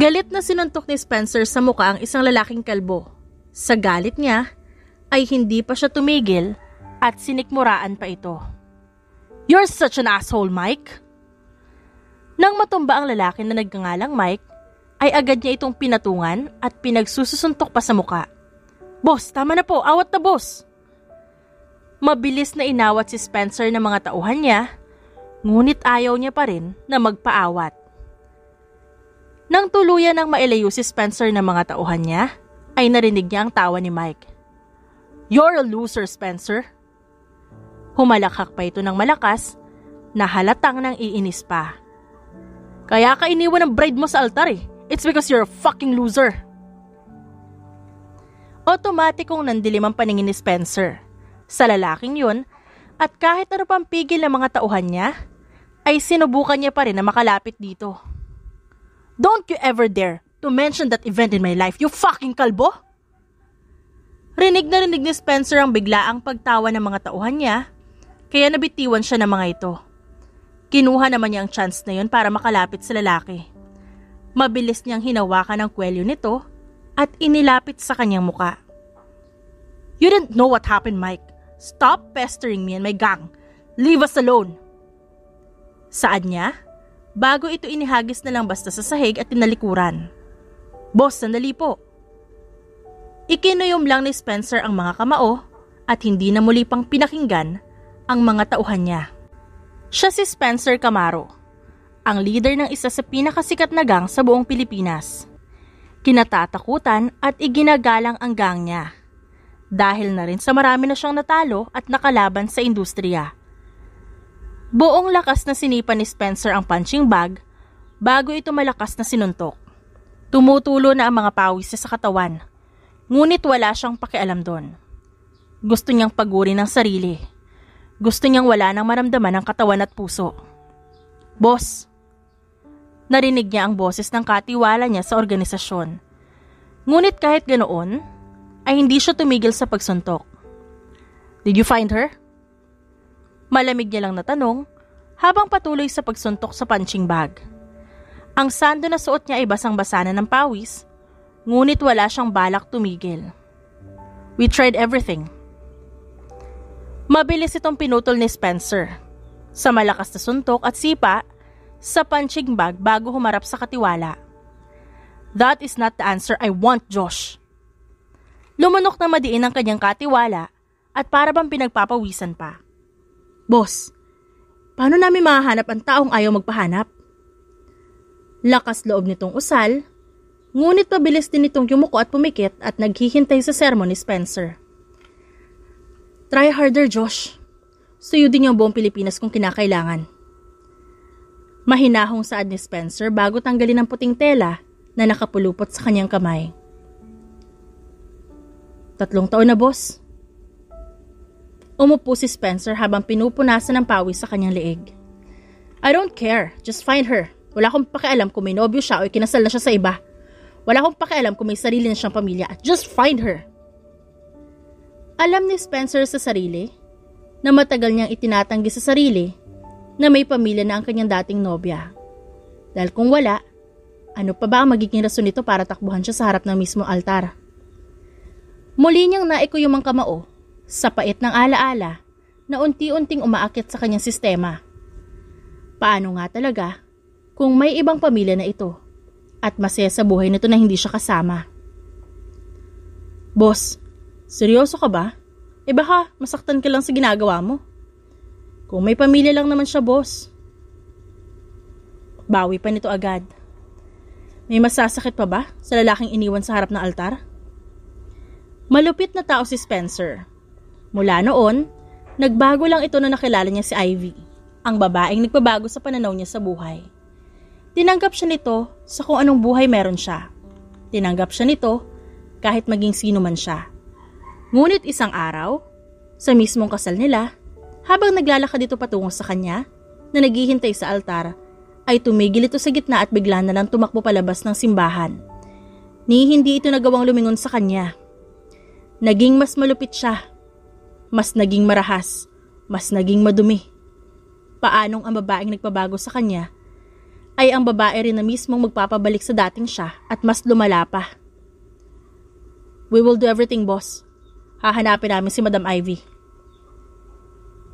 Galit na sinuntok ni Spencer sa mukha ang isang lalaking kalbo. Sa galit niya, ay hindi pa siya tumigil at sinikmuraan pa ito. You're such an asshole, Mike! Nang matumba ang lalaki na nagngangalang Mike, ay agad niya itong pinatungan at pinagsususuntok pa sa muka. Boss, tama na po, awat na boss! Mabilis na inawat si Spencer ng mga tauhan niya, ngunit ayaw niya pa rin na magpaawat. Nang tuluyan ng mailayo si Spencer ng mga tauhan niya, ay narinig niya ang tawa ni Mike. You're a loser, Spencer. Humalakak pa ito ng malakas na halatang nang iinis pa. Kaya ka iniwan ng bride mo sa altar eh. It's because you're a fucking loser. Otomatikong nandilim ang paningin ni Spencer sa lalaking yun at kahit ano pang pigil ng mga tauhan niya, ay sinubukan niya pa rin na makalapit dito. Don't you ever dare to mention that event in my life, you fucking kalbo! Rinig na rinig ni Spencer ang biglaang pagtawa ng mga tauhan niya, kaya nabitiwan siya ng mga ito. Kinuha naman niya ang chance na yon para makalapit sa lalaki. Mabilis niyang hinawakan ang kwelyo nito at inilapit sa kanyang muka. You didn't know what happened, Mike. Stop pestering me and my gang. Leave us alone. Saad niya? bago ito inihagis na lang basta sa sahig at tinalikuran. Boss, sandali po. Ikinuyom lang ni Spencer ang mga kamao at hindi na muli pang pinakinggan ang mga tauhan niya. Siya si Spencer Camaro, ang leader ng isa sa pinakasikat na gang sa buong Pilipinas. Kinatatakutan at iginagalang ang gang niya dahil na rin sa marami na siyang natalo at nakalaban sa industriya Buong lakas na sinipa ni Spencer ang punching bag bago ito malakas na sinuntok. Tumutulo na ang mga pawis sa katawan, ngunit wala siyang pakialam doon. Gusto niyang paguri ng sarili. Gusto niyang wala nang maramdaman ang katawan at puso. Boss, narinig niya ang boses ng katiwala niya sa organisasyon. Ngunit kahit ganoon, ay hindi siya tumigil sa pagsuntok. Did you find her? Malamig niya lang na tanong habang patuloy sa pagsuntok sa punching bag. Ang sando na suot niya ay basang-basa na ng pawis, ngunit wala siyang balak tumigil. We tried everything. Mabilis itong pinutol ni Spencer. Sa malakas na suntok at sipa, sa punching bag bago humarap sa katiwala. That is not the answer I want, Josh. Lumunok na madiin ang kanyang katiwala at para bang pinagpapawisan pa. Boss, paano namin mahahanap ang taong ayaw magpahanap? Lakas loob nitong usal, ngunit pabilis din itong yumuko at pumikit at naghihintay sa sermon ni Spencer. Try harder, Josh. Suyo din yung buong Pilipinas kung kinakailangan. Mahinahong saad ni Spencer bago tanggalin ang puting tela na nakapulupot sa kanyang kamay. Tatlong taon na, boss. Umupo si Spencer habang pinupunasan ng pawis sa kanyang leeg. I don't care. Just find her. Wala akong pakialam kung may nobyo siya o kinasal na siya sa iba. Wala akong pakialam kung may sarili na siyang pamilya. Just find her. Alam ni Spencer sa sarili na matagal niyang itinatanggi sa sarili na may pamilya na ang kanyang dating nobya. Dahil kung wala, ano pa ba ang magiging rason nito para takbuhan siya sa harap ng mismo altar? Muli niyang naiko yung mga kamao sa pait ng alaala na unti-unting umaakit sa kanyang sistema. Paano nga talaga kung may ibang pamilya na ito at masaya sa buhay nito na, hindi siya kasama? Boss, seryoso ka ba? E baka masaktan ka lang sa ginagawa mo. Kung may pamilya lang naman siya, boss. Bawi pa nito agad. May masasakit pa ba sa lalaking iniwan sa harap ng altar? Malupit na tao si Spencer. Mula noon, nagbago lang ito na nakilala niya si Ivy, ang babaeng nagpabago sa pananaw niya sa buhay. Tinanggap siya nito sa kung anong buhay meron siya. Tinanggap siya nito kahit maging sino man siya. Ngunit isang araw, sa mismong kasal nila, habang naglalakad dito patungo sa kanya, na naghihintay sa altar, ay tumigil ito sa gitna at bigla na lang tumakbo palabas ng simbahan. Ni hindi ito nagawang lumingon sa kanya. Naging mas malupit siya mas naging marahas, mas naging madumi. Paanong ang babaeng nagpabago sa kanya ay ang babae rin na mismong magpapabalik sa dating siya at mas lumala pa. We will do everything, boss. Hahanapin namin si Madam Ivy.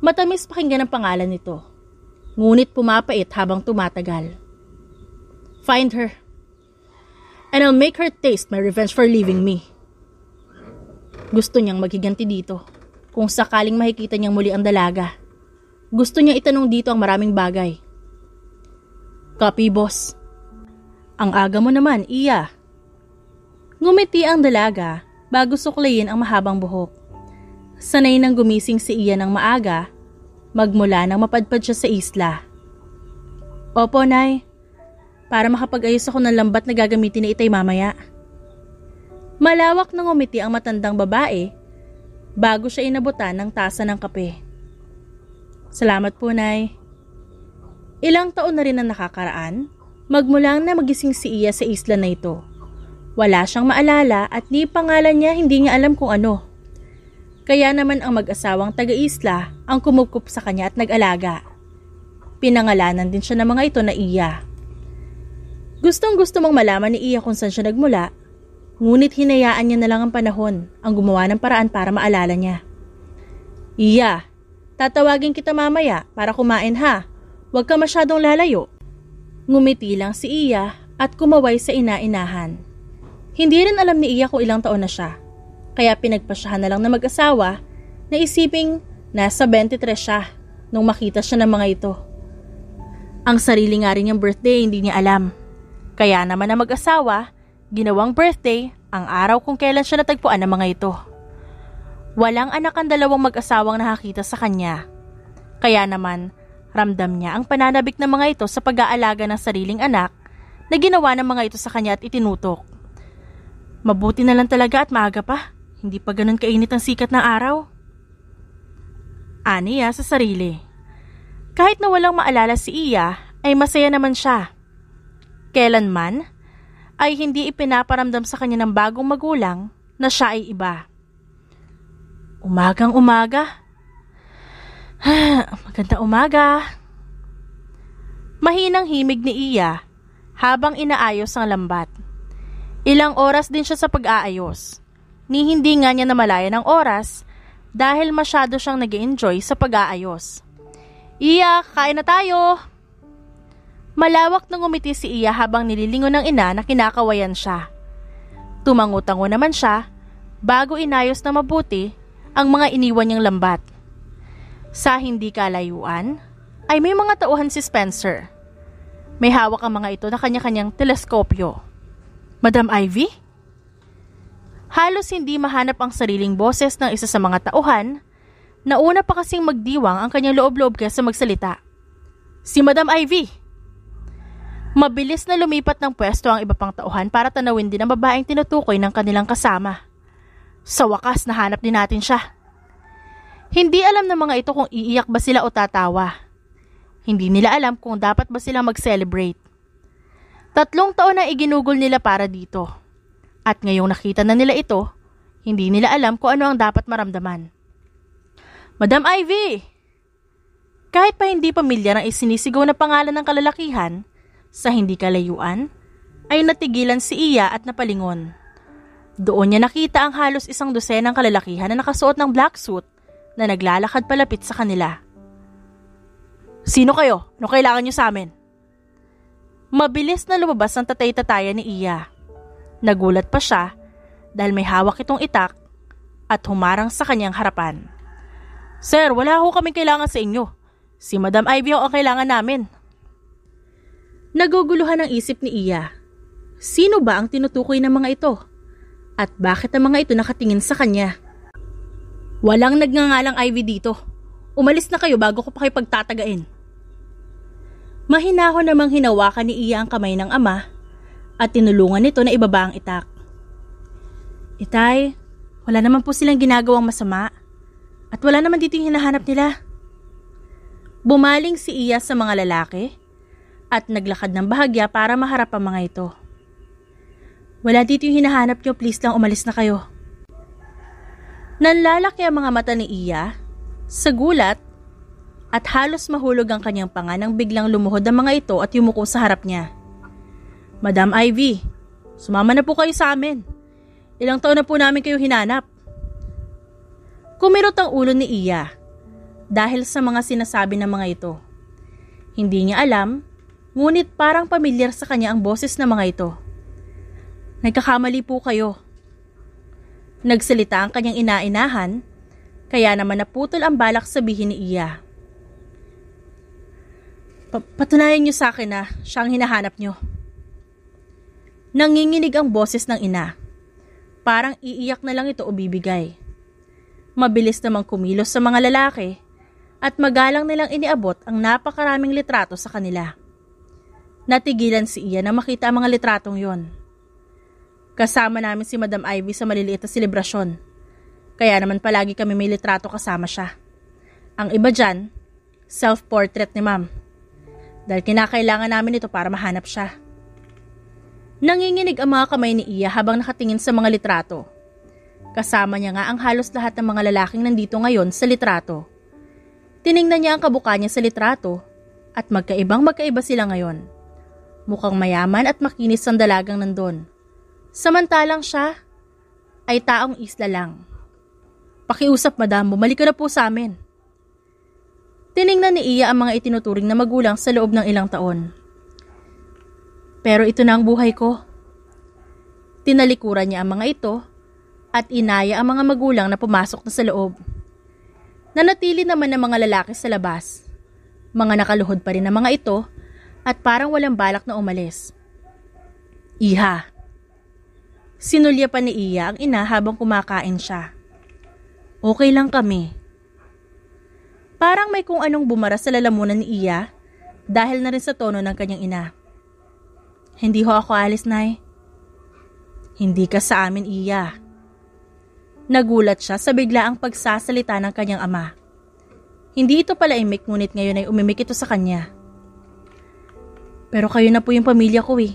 Matamis pakinggan ang pangalan nito. Ngunit pumapait habang tumatagal. Find her. And I'll make her taste my revenge for leaving me. Gusto niyang magiganti dito kung sakaling makikita niyang muli ang dalaga. Gusto niya itanong dito ang maraming bagay. Copy, boss. Ang aga mo naman, iya. Ngumiti ang dalaga bago suklayin ang mahabang buhok. Sanay nang gumising si iya ng maaga, magmula nang mapadpad siya sa isla. Opo, Nay. Para makapag-ayos ako ng lambat na gagamitin ni itay mamaya. Malawak na ngumiti ang matandang babae bago siya inabutan ng tasa ng kape. Salamat po, Nay. Ilang taon na rin ang nakakaraan, magmulang na magising si Iya sa isla na ito. Wala siyang maalala at ni pangalan niya hindi niya alam kung ano. Kaya naman ang mag-asawang taga-isla ang kumukup sa kanya at nag-alaga. Pinangalanan din siya ng mga ito na Iya. Gustong gusto mong malaman ni Iya kung saan siya nagmula Ngunit hinayaan niya na lang ang panahon ang gumawa ng paraan para maalala niya. Iya, tatawagin kita mamaya para kumain ha. Huwag ka masyadong lalayo. Ngumiti lang si Iya at kumaway sa inainahan. Hindi rin alam ni Iya kung ilang taon na siya. Kaya pinagpasyahan na lang na mag-asawa na isiping nasa 23 siya nung makita siya ng mga ito. Ang sarili nga rin niyang birthday hindi niya alam. Kaya naman na mag-asawa, Ginawang birthday ang araw kung kailan siya natagpuan ng mga ito. Walang anak ang dalawang mag-asawang nakakita sa kanya. Kaya naman, ramdam niya ang pananabik ng mga ito sa pag-aalaga ng sariling anak na ginawa ng mga ito sa kanya at itinutok. Mabuti na lang talaga at maaga pa. Hindi pa ganun kainit ang sikat ng araw. Aniya sa sarili. Kahit na walang maalala si Iya, ay masaya naman siya. Kailanman, ay hindi ipinaparamdam sa kanya ng bagong magulang na siya ay iba. Umagang umaga. Maganda umaga. Mahinang himig ni Iya habang inaayos ang lambat. Ilang oras din siya sa pag-aayos. Ni hindi nga niya namalayan ang oras dahil masyado siyang nag enjoy sa pag-aayos. Iya, kain na tayo! Malawak nang umiti si Iya habang nililingon ng ina na kinakawayan siya. Tumangutango naman siya bago inayos na mabuti ang mga iniwan niyang lambat. Sa hindi kalayuan ay may mga tauhan si Spencer. May hawak ang mga ito na kanya-kanyang teleskopyo. Madam Ivy? Halos hindi mahanap ang sariling boses ng isa sa mga tauhan na una pa kasing magdiwang ang kanyang loob-loob kaysa magsalita. Si Madam Ivy! Mabilis na lumipat ng pwesto ang iba pang tauhan para tanawin din ang babaeng tinutukoy ng kanilang kasama. Sa wakas, nahanap din natin siya. Hindi alam ng mga ito kung iiyak ba sila o tatawa. Hindi nila alam kung dapat ba silang mag-celebrate. Tatlong taon na iginugol nila para dito. At ngayong nakita na nila ito, hindi nila alam kung ano ang dapat maramdaman. Madam Ivy! Kahit pa hindi pamilyar ang isinisigaw na pangalan ng kalalakihan, sa hindi kalayuan, ay natigilan si Iya at napalingon. Doon niya nakita ang halos isang dosenang kalalakihan na nakasuot ng black suit na naglalakad palapit sa kanila. Sino kayo? Ano kailangan niyo sa amin? Mabilis na lumabas ang tatay-tataya ni Iya. Nagulat pa siya dahil may hawak itong itak at humarang sa kanyang harapan. Sir, wala ho kaming kailangan sa inyo. Si Madam Ivy ang kailangan namin. Naguguluhan ang isip ni Iya. Sino ba ang tinutukoy ng mga ito? At bakit ang mga ito nakatingin sa kanya? Walang nagngangalang Ivy dito. Umalis na kayo bago ko pa kayo pagtatagain. Mahinahon namang hinawakan ni Iya ang kamay ng ama at tinulungan nito na ibaba ang itak. Itay, wala naman po silang ginagawang masama at wala naman dito yung hinahanap nila. Bumaling si Iya sa mga lalaki at naglakad ng bahagya para maharap ang mga ito. Wala dito yung hinahanap nyo, please lang umalis na kayo. Nanlalaki ang mga mata ni Iya sa gulat at halos mahulog ang kanyang panga nang biglang lumuhod ang mga ito at yumuko sa harap niya. Madam Ivy, sumama na po kayo sa amin. Ilang taon na po namin kayo hinanap. Kumirot ang ulo ni Iya dahil sa mga sinasabi ng mga ito. Hindi niya alam Ngunit parang pamilyar sa kanya ang boses ng mga ito. Nagkakamali po kayo. Nagsalita ang kanyang inainahan, kaya naman naputol ang balak sabihin ni Iya. patunayan niyo sa akin na siya ang hinahanap niyo. Nanginginig ang boses ng ina. Parang iiyak na lang ito o bibigay. Mabilis namang kumilos sa mga lalaki at magalang nilang iniabot ang napakaraming litrato sa kanila natigilan si Ian na makita ang mga litratong yon. Kasama namin si Madam Ivy sa maliliit na selebrasyon. Kaya naman palagi kami may litrato kasama siya. Ang iba dyan, self-portrait ni ma'am. Dahil kinakailangan namin ito para mahanap siya. Nanginginig ang mga kamay ni Iya habang nakatingin sa mga litrato. Kasama niya nga ang halos lahat ng mga lalaking nandito ngayon sa litrato. Tiningnan niya ang kabuka niya sa litrato at magkaibang magkaiba sila ngayon. Mukhang mayaman at makinis ang dalagang nandon. Samantalang siya ay taong isla lang. Pakiusap madam, bumalik ka na po sa amin. Tiningnan ni Iya ang mga itinuturing na magulang sa loob ng ilang taon. Pero ito na ang buhay ko. Tinalikuran niya ang mga ito at inaya ang mga magulang na pumasok na sa loob. Nanatili naman ang mga lalaki sa labas. Mga nakaluhod pa rin ang mga ito at parang walang balak na umalis. Iha. Sinulya pa ni Iya ang ina habang kumakain siya. Okay lang kami. Parang may kung anong bumara sa lalamunan ni Iya dahil na rin sa tono ng kanyang ina. Hindi ho ako alis, Nay. Hindi ka sa amin, Iya. Nagulat siya sa biglaang pagsasalita ng kanyang ama. Hindi ito pala imik ngunit ngayon ay umimik ito sa kanya. Pero kayo na po yung pamilya ko eh.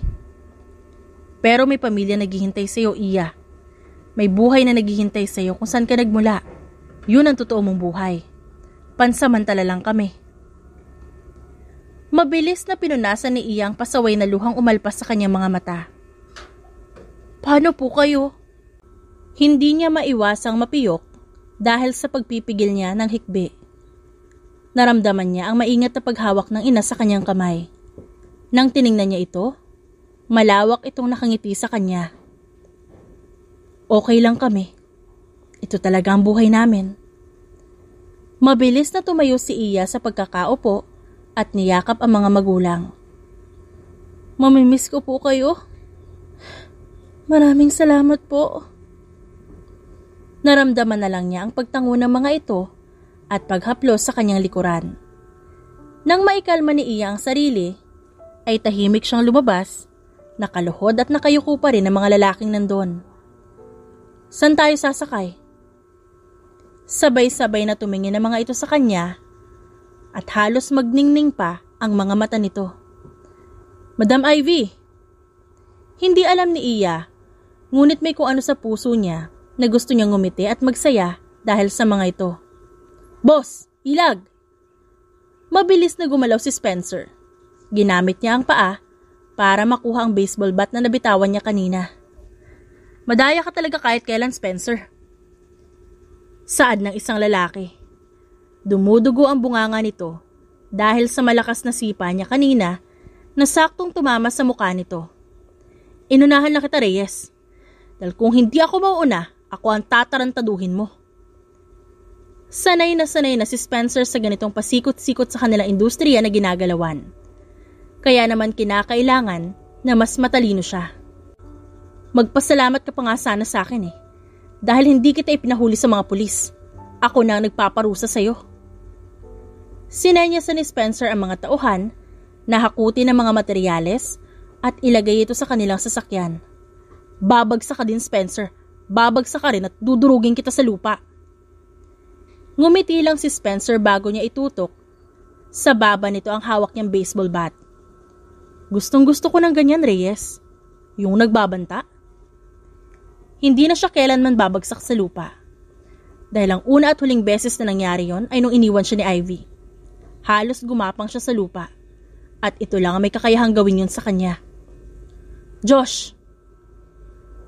Pero may pamilya naghihintay sa'yo, Iya. May buhay na naghihintay sa'yo kung saan ka nagmula. Yun ang totoo mong buhay. Pansamantala lang kami. Mabilis na pinunasan ni Iya ang pasaway na luhang umalpas sa kanyang mga mata. Paano po kayo? Hindi niya maiwasang mapiyok dahil sa pagpipigil niya ng hikbi. Naramdaman niya ang maingat na paghawak ng ina sa kanyang kamay. Nang tiningnan niya ito, malawak itong nakangiti sa kanya. Okay lang kami. Ito talaga ang buhay namin. Mabilis na tumayo si Iya sa pagkakaupo at niyakap ang mga magulang. Mamimiss ko po kayo. Maraming salamat po. Naramdaman na lang niya ang pagtangon ng mga ito at paghaplos sa kanyang likuran. Nang maikalma ni Iya ang sarili, ay tahimik siyang lumabas, nakaluhod at nakayuko pa rin ang mga lalaking nandon. San tayo sasakay? Sabay-sabay na tumingin ang mga ito sa kanya at halos magningning pa ang mga mata nito. Madam Ivy! Hindi alam ni Iya, ngunit may kung ano sa puso niya na gusto niyang ngumiti at magsaya dahil sa mga ito. Boss! Ilag! Mabilis na gumalaw si Spencer Ginamit niya ang paa para makuha ang baseball bat na nabitawan niya kanina. Madaya ka talaga kahit kailan, Spencer. Saad ng isang lalaki. Dumudugo ang bunganga nito dahil sa malakas na sipa niya kanina na saktong tumama sa mukha nito. Inunahan na kita, Reyes. Dahil kung hindi ako mauuna, ako ang tatarantaduhin mo. Sanay na sanay na si Spencer sa ganitong pasikot-sikot sa kanilang industriya na ginagalawan. Kaya naman kinakailangan na mas matalino siya. Magpasalamat ka pa nga sana sa akin eh. Dahil hindi kita ipinahuli sa mga pulis. Ako na ang nagpaparusa sa'yo. Sinenya sa ni Spencer ang mga tauhan, nahakuti ng mga materyales at ilagay ito sa kanilang sasakyan. Babagsak ka din Spencer, babagsak ka rin at dudurugin kita sa lupa. Ngumiti lang si Spencer bago niya itutok. Sa baba nito ang hawak niyang baseball bat. Gustong gusto ko ng ganyan, Reyes. Yung nagbabanta. Hindi na siya kailanman babagsak sa lupa. Dahil ang una at huling beses na nangyari yon ay nung iniwan siya ni Ivy. Halos gumapang siya sa lupa. At ito lang ang may kakayahang gawin yon sa kanya. Josh!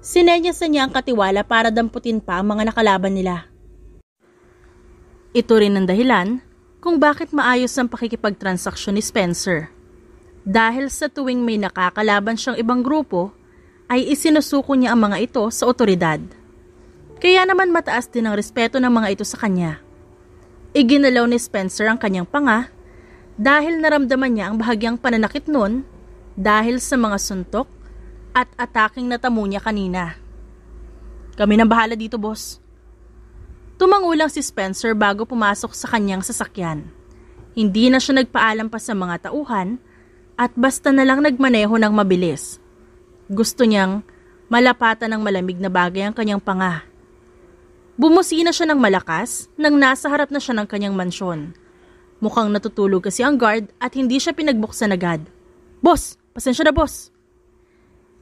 Sinenyasan niya ang katiwala para damputin pa ang mga nakalaban nila. Ito rin ang dahilan kung bakit maayos ang pakikipagtransaksyon ni Spencer dahil sa tuwing may nakakalaban siyang ibang grupo, ay isinusuko niya ang mga ito sa otoridad. Kaya naman mataas din ang respeto ng mga ito sa kanya. Iginalaw ni Spencer ang kanyang panga dahil naramdaman niya ang bahagyang pananakit noon dahil sa mga suntok at ataking natamo niya kanina. Kami na bahala dito, boss. Tumangulang si Spencer bago pumasok sa kanyang sasakyan. Hindi na siya nagpaalam pa sa mga tauhan at basta na lang nagmaneho ng mabilis. Gusto niyang malapatan ng malamig na bagay ang kanyang panga. Bumusina siya ng malakas nang nasa harap na siya ng kanyang mansyon. Mukhang natutulog kasi ang guard at hindi siya pinagbuksan agad. Boss! Pasensya na boss!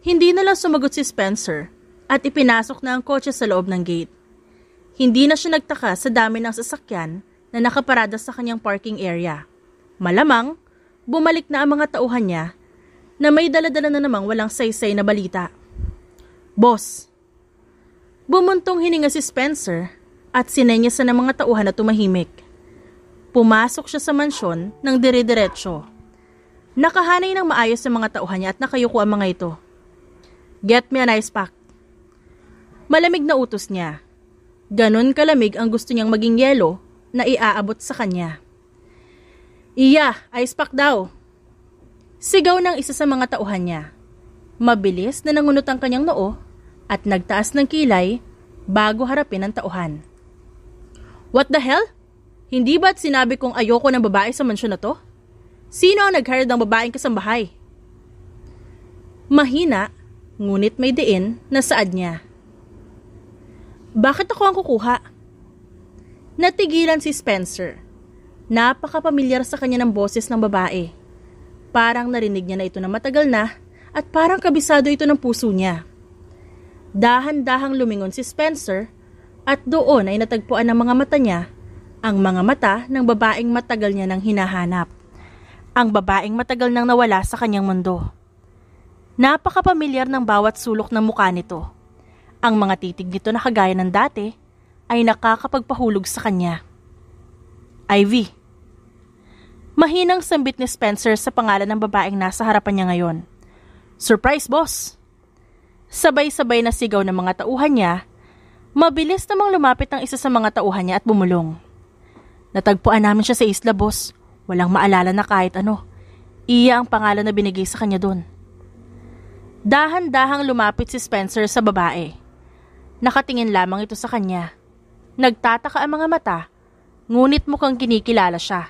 Hindi na lang sumagot si Spencer at ipinasok na ang kotse sa loob ng gate. Hindi na siya nagtaka sa dami ng sasakyan na nakaparada sa kanyang parking area. Malamang, bumalik na ang mga tauhan niya na may daladala na namang walang saysay na balita. Boss! Bumuntong hininga si Spencer at sinenyas ng mga tauhan na tumahimik. Pumasok siya sa mansyon ng dire diretso Nakahanay ng maayos sa mga tauhan niya at nakayuko ang mga ito. Get me an ice pack. Malamig na utos niya. Ganon kalamig ang gusto niyang maging yelo na iaabot sa kanya. Iya, ice pack daw. Sigaw ng isa sa mga tauhan niya. Mabilis na nangunot ang kanyang noo at nagtaas ng kilay bago harapin ang tauhan. What the hell? Hindi ba't sinabi kong ayoko ng babae sa mansyon na to? Sino ang nag-hire ng babaeng kasambahay? Mahina, ngunit may diin na saad niya. Bakit ako ang kukuha? Natigilan si Spencer Napakapamilyar sa kanya ng boses ng babae. Parang narinig niya na ito na matagal na at parang kabisado ito ng puso niya. Dahan-dahang lumingon si Spencer at doon ay natagpuan ng mga mata niya ang mga mata ng babaeng matagal niya nang hinahanap. Ang babaeng matagal nang nawala sa kanyang mundo. Napakapamilyar ng bawat sulok ng mukha nito. Ang mga titig nito na kagaya ng dati ay nakakapagpahulog sa kanya. Ivy, Mahinang sambit ni Spencer sa pangalan ng babaeng nasa harapan niya ngayon. Surprise, boss! Sabay-sabay na sigaw ng mga tauhan niya, mabilis namang lumapit ang isa sa mga tauhan niya at bumulong. Natagpuan namin siya sa isla, boss. Walang maalala na kahit ano. Iya ang pangalan na binigay sa kanya doon. Dahan-dahang lumapit si Spencer sa babae. Nakatingin lamang ito sa kanya. Nagtataka ang mga mata, ngunit mukhang kinikilala siya.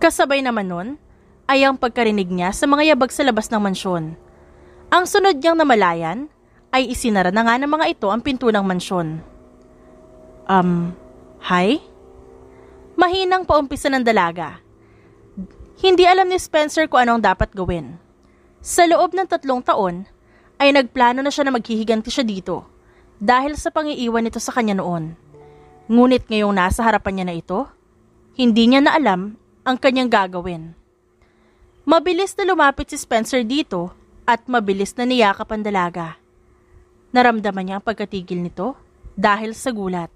Kasabay naman nun ay ang pagkarinig niya sa mga yabag sa labas ng mansyon. Ang sunod niyang namalayan ay isinara na nga ng mga ito ang pinto ng mansyon. Um, hi? Mahinang paumpisa ng dalaga. Hindi alam ni Spencer kung anong dapat gawin. Sa loob ng tatlong taon, ay nagplano na siya na maghihiganti siya dito dahil sa pangiiwan nito sa kanya noon. Ngunit ngayong nasa harapan niya na ito, hindi niya na alam ang kanyang gagawin. Mabilis na lumapit si Spencer dito at mabilis na niyakap ang dalaga. Naramdaman niya ang pagkatigil nito dahil sa gulat.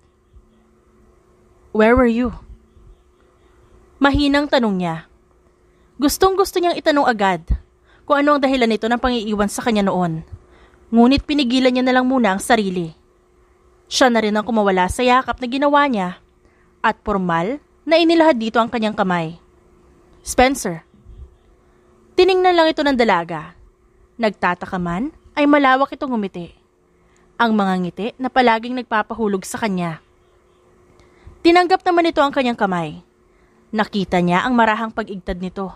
Where were you? Mahinang tanong niya. Gustong gusto niyang itanong agad kung ano ang dahilan nito ng pangiiwan sa kanya noon. Ngunit pinigilan niya na lang muna ang sarili. Siya na rin ang kumawala sa yakap na ginawa niya at formal na inilahad dito ang kanyang kamay. Spencer. Tiningnan lang ito ng dalaga. Nagtataka man, ay malawak itong ngumiti. Ang mga ngiti na palaging nagpapahulog sa kanya. Tinanggap naman ito ang kanyang kamay. Nakita niya ang marahang pag nito.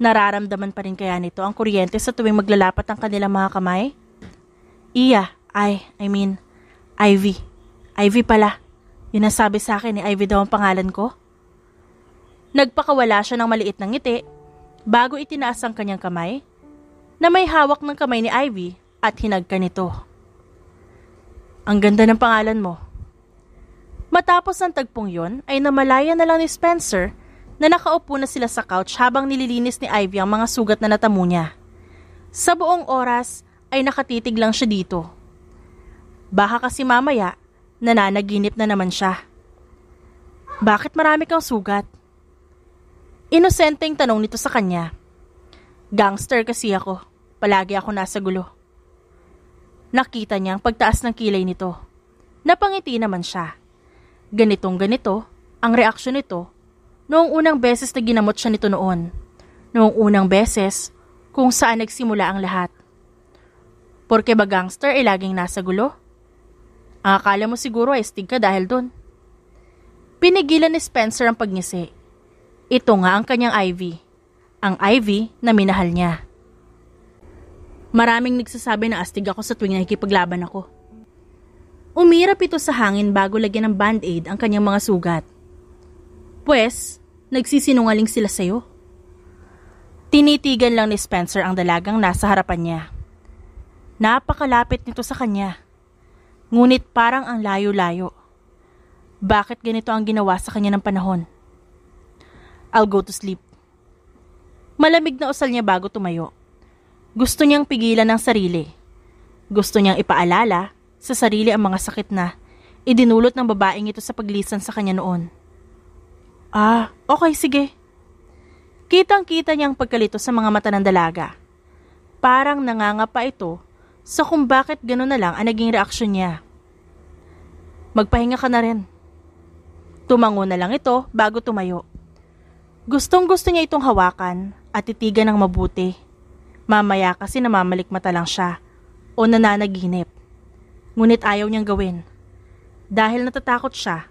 Nararamdaman pa rin kaya nito ang kuryente sa tuwing maglalapat ang kanilang mga kamay? Iya, ay, I mean, Ivy. Ivy pala. Yun ang sabi sa akin ni Ivy daw ang pangalan ko. Nagpakawala siya ng maliit na ngiti bago itinaas ang kanyang kamay na may hawak ng kamay ni Ivy at hinagka nito. Ang ganda ng pangalan mo. Matapos ang tagpong yon ay namalaya na lang ni Spencer na nakaupo na sila sa couch habang nililinis ni Ivy ang mga sugat na natamo niya. Sa buong oras ay nakatitig lang siya dito. Baka kasi mamaya Nananaginip na naman siya. Bakit marami kang sugat? Inosenteng tanong nito sa kanya. Gangster kasi ako. Palagi ako nasa gulo. Nakita niya ang pagtaas ng kilay nito. Napangiti naman siya. Ganitong ganito ang reaksyon nito noong unang beses na ginamot siya nito noon. Noong unang beses kung saan nagsimula ang lahat. Porke ba gangster ay laging nasa gulo? Akala mo siguro ay estig ka dahil dun. Pinigilan ni Spencer ang pagngisi. Ito nga ang kanyang Ivy. Ang Ivy na minahal niya. Maraming nagsasabi na astig ako sa tuwing nakikipaglaban ako. Umirap ito sa hangin bago lagyan ng band-aid ang kanyang mga sugat. Pwes, nagsisinungaling sila sa'yo. Tinitigan lang ni Spencer ang dalagang nasa harapan niya. Napakalapit nito sa kanya. Ngunit parang ang layo-layo. Bakit ganito ang ginawa sa kanya ng panahon? I'll go to sleep. Malamig na usal niya bago tumayo. Gusto niyang pigilan ang sarili. Gusto niyang ipaalala sa sarili ang mga sakit na idinulot ng babaeng ito sa paglisan sa kanya noon. Ah, okay sige. Kitang-kita niya ang pagkalito sa mga mata ng dalaga. Parang nangangapa ito sa kung bakit gano'n na lang ang naging reaksyon niya. Magpahinga ka na rin. Tumango na lang ito bago tumayo. Gustong gusto niya itong hawakan at titigan ng mabuti. Mamaya kasi namamalikmata lang siya o nananaginip. Ngunit ayaw niyang gawin dahil natatakot siya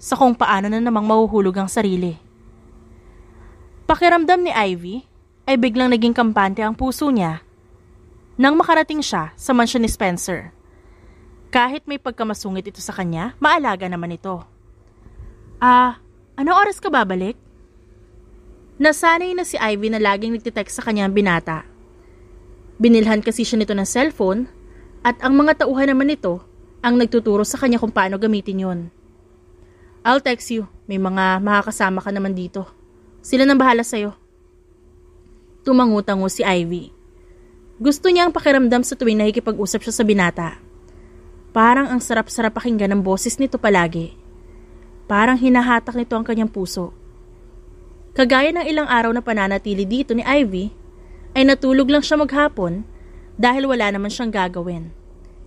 sa kung paano na namang mahuhulog ang sarili. Pakiramdam ni Ivy ay biglang naging kampante ang puso niya nang makarating siya sa mansyon ni Spencer. Kahit may pagkamasungit ito sa kanya, maalaga naman ito. Ah, ano oras ka babalik? Nasanay na si Ivy na laging nagtitext sa kanyang binata. Binilhan kasi siya nito ng cellphone at ang mga tauhan naman nito ang nagtuturo sa kanya kung paano gamitin yon. I'll text you. May mga makakasama ka naman dito. Sila nang bahala sa'yo. Tumangutango si Ivy. Gusto niya ang pakiramdam sa tuwing nakikipag-usap siya sa binata. Parang ang sarap-sarap pakinggan ang boses nito palagi. Parang hinahatak nito ang kanyang puso. Kagaya ng ilang araw na pananatili dito ni Ivy, ay natulog lang siya maghapon dahil wala naman siyang gagawin.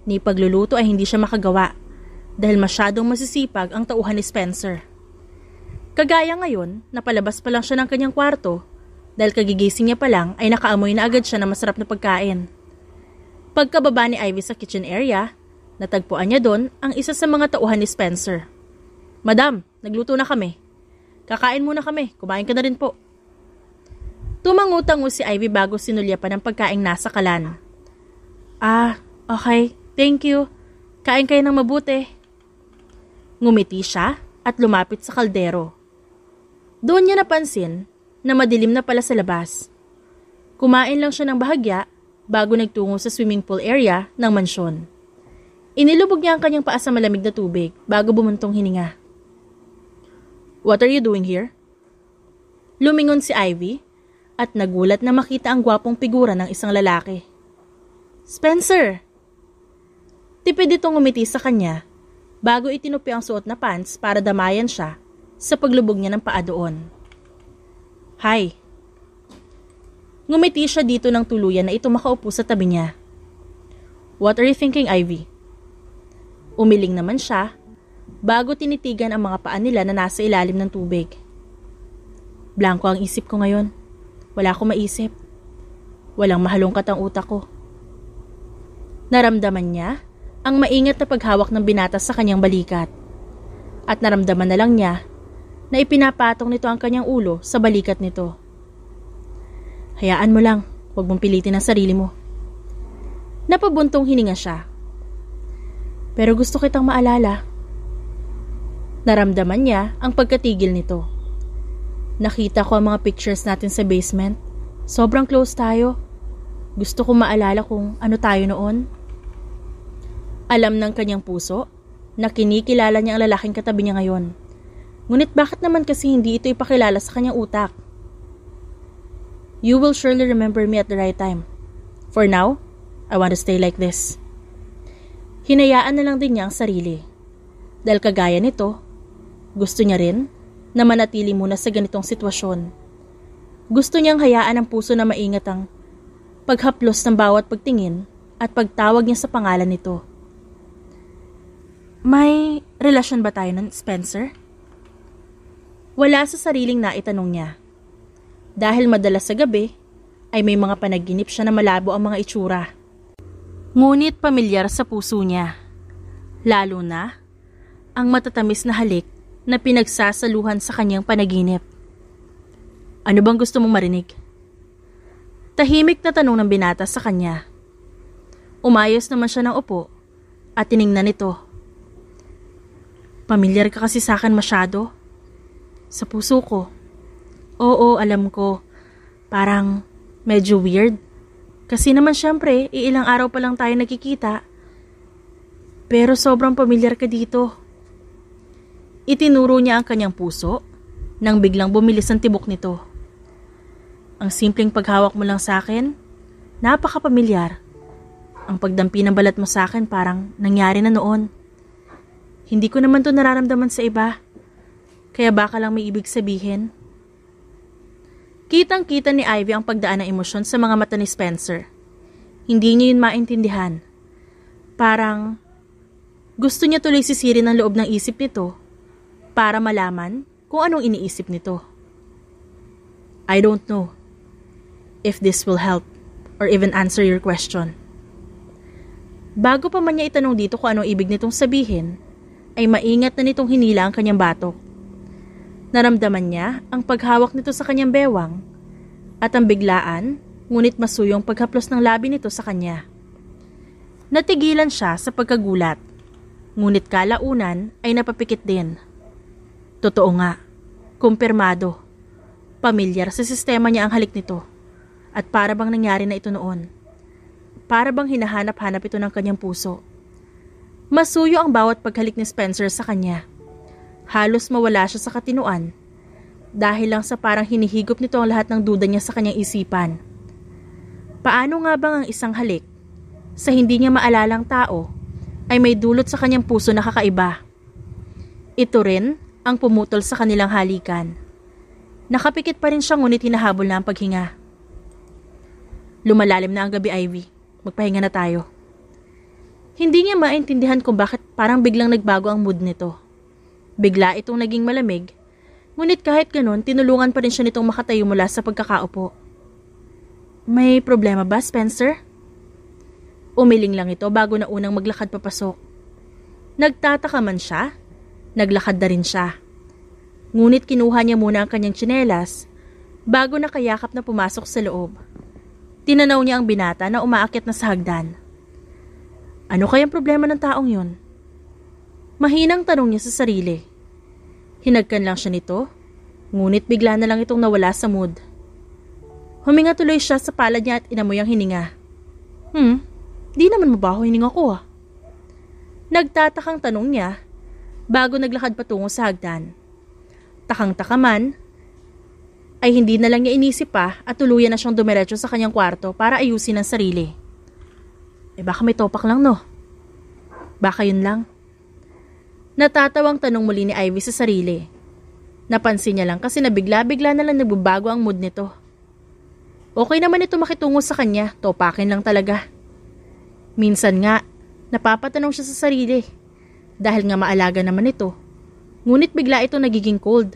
Ni pagluluto ay hindi siya makagawa dahil masyadong masisipag ang tauhan ni Spencer. Kagaya ngayon, napalabas pa lang siya ng kanyang kwarto dahil kagigising niya pa lang ay nakaamoy na agad siya ng masarap na pagkain. Pagkababa ni Ivy sa kitchen area, natagpuan niya doon ang isa sa mga tauhan ni Spencer. Madam, nagluto na kami. Kakain muna kami, kumain ka na rin po. Tumangutango si Ivy bago sinulya pa ng pagkaing nasa kalan. Ah, okay, thank you. Kain kayo ng mabuti. Ngumiti siya at lumapit sa kaldero. Doon niya napansin na madilim na pala sa labas. Kumain lang siya ng bahagya bago nagtungo sa swimming pool area ng mansyon. Inilubog niya ang kanyang paa sa malamig na tubig bago bumuntong hininga. What are you doing here? Lumingon si Ivy at nagulat na makita ang gwapong figura ng isang lalaki. Spencer! Tipid itong umiti sa kanya bago itinupi ang suot na pants para damayan siya sa paglubog niya ng paa doon. Hi. Ngumiti siya dito ng tuluyan na ito makaupo sa tabi niya. What are you thinking, Ivy? Umiling naman siya bago tinitigan ang mga paa nila na nasa ilalim ng tubig. Blanko ang isip ko ngayon. Wala akong maisip. Walang mahalongkat ang utak ko. Naramdaman niya ang maingat na paghawak ng binata sa kanyang balikat. At naramdaman na lang niya na ipinapatong nito ang kanyang ulo sa balikat nito. Hayaan mo lang, huwag mong pilitin ang sarili mo. Napabuntong hininga siya. Pero gusto kitang maalala. Naramdaman niya ang pagkatigil nito. Nakita ko ang mga pictures natin sa basement. Sobrang close tayo. Gusto ko maalala kung ano tayo noon. Alam ng kanyang puso na kinikilala niya ang lalaking katabi niya ngayon Ngunit bakit naman kasi hindi ito ipakilala sa kanyang utak? You will surely remember me at the right time. For now, I want to stay like this. Hinayaan na lang din niya ang sarili. Dahil kagaya nito, gusto niya rin na manatili muna sa ganitong sitwasyon. Gusto niyang hayaan ang puso na maingat ang paghaplos ng bawat pagtingin at pagtawag niya sa pangalan nito. May relasyon ba tayo nun, Spencer? Spencer? wala sa sariling naitanong niya. Dahil madalas sa gabi, ay may mga panaginip siya na malabo ang mga itsura. Ngunit pamilyar sa puso niya. Lalo na, ang matatamis na halik na pinagsasaluhan sa kanyang panaginip. Ano bang gusto mong marinig? Tahimik na tanong ng binata sa kanya. Umayos naman siya ng upo at tiningnan nito. Pamilyar ka kasi sa akin masyado sa puso ko. Oo, alam ko. Parang medyo weird. Kasi naman syempre, ilang araw pa lang tayo nakikita. Pero sobrang pamilyar ka dito. Itinuro niya ang kanyang puso nang biglang bumilis ang tibok nito. Ang simpleng paghawak mo lang sa akin, napaka-pamilyar. Ang pagdampi ng balat mo sa akin parang nangyari na noon. Hindi ko naman to nararamdaman sa iba. Kaya baka lang may ibig sabihin. Kitang-kita ni Ivy ang pagdaan ng emosyon sa mga mata ni Spencer. Hindi niya yun maintindihan. Parang gusto niya tuloy sisirin ang loob ng isip nito para malaman kung anong iniisip nito. I don't know if this will help or even answer your question. Bago pa man niya itanong dito kung anong ibig nitong sabihin, ay maingat na nitong hinila ang kanyang batok Naramdaman niya ang paghawak nito sa kanyang bewang at ang biglaan ngunit masuyong paghaplos ng labi nito sa kanya. Natigilan siya sa pagkagulat ngunit kalaunan ay napapikit din. Totoo nga, kumpirmado. Pamilyar sa sistema niya ang halik nito at para bang nangyari na ito noon. Para bang hinahanap-hanap ito ng kanyang puso. Masuyo ang bawat paghalik ni Spencer sa kanya. Halos mawala siya sa katinuan. Dahil lang sa parang hinihigop nito ang lahat ng duda niya sa kanyang isipan. Paano nga bang ang isang halik sa hindi niya maalalang tao ay may dulot sa kanyang puso na kakaiba? Ito rin ang pumutol sa kanilang halikan. Nakapikit pa rin siya ngunit hinahabol na ang paghinga. Lumalalim na ang gabi, Ivy. Magpahinga na tayo. Hindi niya maintindihan kung bakit parang biglang nagbago ang mood nito. Bigla itong naging malamig. Ngunit kahit ganun, tinulungan pa rin siya nitong makatayo mula sa pagkakaupo. May problema ba, Spencer? Umiling lang ito bago na unang maglakad papasok. Nagtataka man siya, naglakad na rin siya. Ngunit kinuha niya muna ang kanyang tsinelas bago na kayakap na pumasok sa loob. Tinanaw niya ang binata na umaakit na sa hagdan. Ano kayang problema ng taong yun? Mahinang tanong niya sa sarili. Hinagkan lang siya nito, ngunit bigla na lang itong nawala sa mood. Huminga tuloy siya sa palad niya at inamoy ang hininga. Hmm, di naman mabaho hininga ko ah. Nagtatakang tanong niya bago naglakad patungo sa hagdan. Takang-takaman, ay hindi na lang niya inisip pa at tuluyan na siyang dumiretso sa kanyang kwarto para ayusin ang sarili. Eh baka may topak lang no? Baka yun lang. Natatawang tanong muli ni Ivy sa sarili. Napansin niya lang kasi nabigla-bigla na lang nagbabago ang mood nito. Okay naman ito makitungo sa kanya, topakin lang talaga. Minsan nga, napapatanong siya sa sarili. Dahil nga maalaga naman ito. Ngunit bigla ito nagiging cold.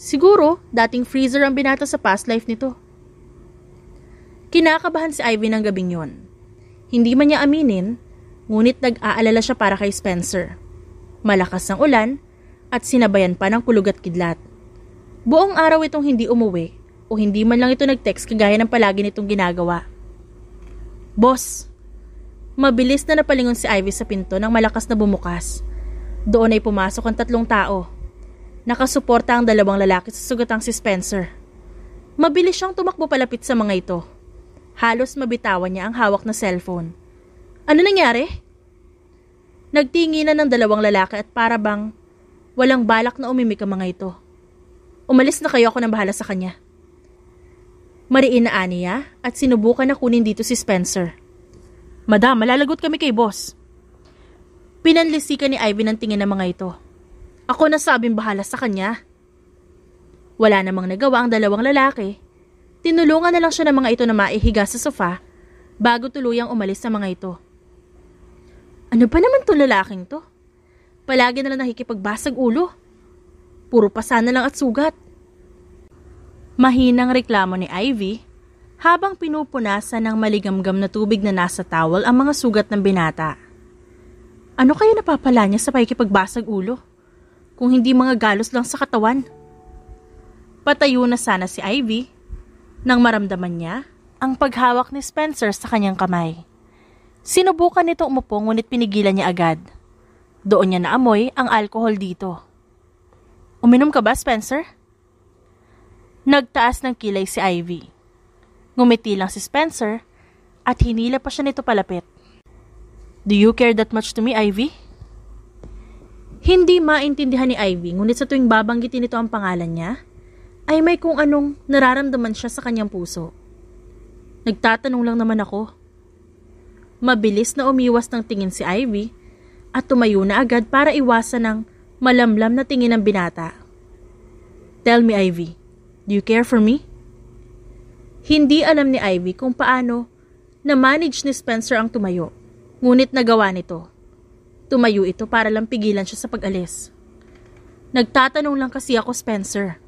Siguro, dating freezer ang binata sa past life nito. Kinakabahan si Ivy ng gabing yon. Hindi man niya aminin, ngunit nag-aalala siya para kay Spencer malakas ang ulan, at sinabayan pa ng kulog at kidlat. Buong araw itong hindi umuwi o hindi man lang ito nag-text kagaya ng palagi nitong ginagawa. Boss, mabilis na napalingon si Ivy sa pinto nang malakas na bumukas. Doon ay pumasok ang tatlong tao. Nakasuporta ang dalawang lalaki sa sugatang si Spencer. Mabilis siyang tumakbo palapit sa mga ito. Halos mabitawan niya ang hawak na cellphone. Ano nangyari? Nagtinginan ng dalawang lalaki at para bang walang balak na umimik ang mga ito. Umalis na kayo ako nang bahala sa kanya. Mariin na aniya at sinubukan na kunin dito si Spencer. Madam, malalagot kami kay boss. Pinanlisikan ni Ivy ng tingin ng mga ito. Ako na sabing bahala sa kanya. Wala namang nagawa ang dalawang lalaki. Tinulungan na lang siya ng mga ito na maihiga sa sofa bago tuluyang umalis sa mga ito. Ano pa naman to lalaking to? Palagi na lang nakikipagbasag ulo. Puro pasana lang at sugat. Mahinang reklamo ni Ivy habang pinupunasan ng maligamgam na tubig na nasa towel ang mga sugat ng binata. Ano kaya napapala niya sa pakikipagbasag ulo? Kung hindi mga galos lang sa katawan. Patayo na sana si Ivy nang maramdaman niya ang paghawak ni Spencer sa kanyang kamay. Sinubukan nito umupo ngunit pinigilan niya agad. Doon niya naamoy ang alkohol dito. Uminom ka ba, Spencer? Nagtaas ng kilay si Ivy. Ngumiti lang si Spencer at hinila pa siya nito palapit. Do you care that much to me, Ivy? Hindi maintindihan ni Ivy ngunit sa tuwing babanggitin nito ang pangalan niya, ay may kung anong nararamdaman siya sa kanyang puso. Nagtatanong lang naman ako Mabilis na umiwas ng tingin si Ivy at tumayo na agad para iwasan ng malamlam na tingin ng binata. Tell me Ivy, do you care for me? Hindi alam ni Ivy kung paano na-manage ni Spencer ang tumayo, ngunit nagawa nito. Tumayo ito para lang pigilan siya sa pag-alis. Nagtatanong lang kasi ako, Spencer.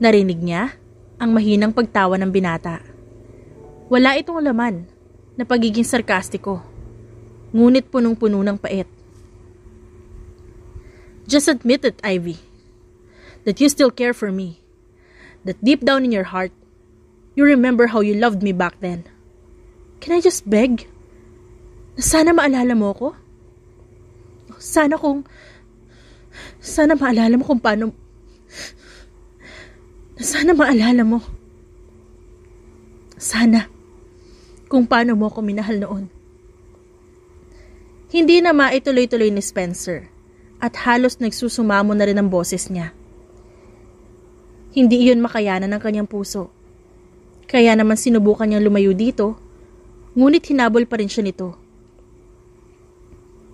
Narinig niya ang mahinang pagtawa ng binata. Wala itong laman na pagiging sarkastiko, ngunit punong-puno ng pait. Just admit it, Ivy, that you still care for me, that deep down in your heart, you remember how you loved me back then. Can I just beg? Na sana maalala mo ko? Sana kung... Sana maalala mo kung paano... Na sana maalala mo. Sana kung paano mo ako minahal noon. Hindi na maituloy-tuloy ni Spencer at halos nagsusumamo na rin ang boses niya. Hindi iyon makayanan ng kanyang puso. Kaya naman sinubukan niyang lumayo dito, ngunit hinabol pa rin siya nito.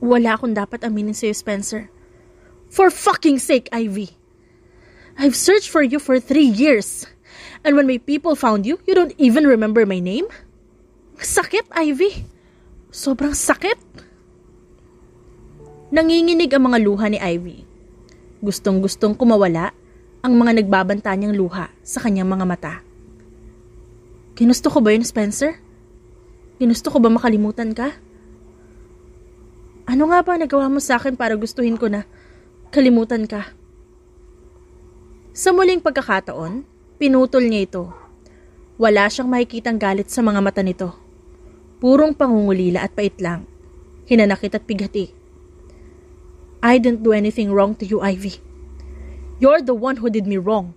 Wala akong dapat aminin sa'yo, Spencer. For fucking sake, Ivy! I've searched for you for three years. And when my people found you, you don't even remember my name? Sakit, Ivy. Sobrang sakit. Nanginginig ang mga luha ni Ivy. Gustong-gustong kumawala ang mga nagbabanta niyang luha sa kanyang mga mata. Ginusto ko ba yun, Spencer? Ginusto ko ba makalimutan ka? Ano nga ba nagawa mo sa akin para gustuhin ko na kalimutan ka? Sa muling pagkakataon, pinutol niya ito. Wala siyang makikitang galit sa mga mata nito. Purong pangungulila at pait lang. Hinanakit at pigati. I didn't do anything wrong to you, Ivy. You're the one who did me wrong.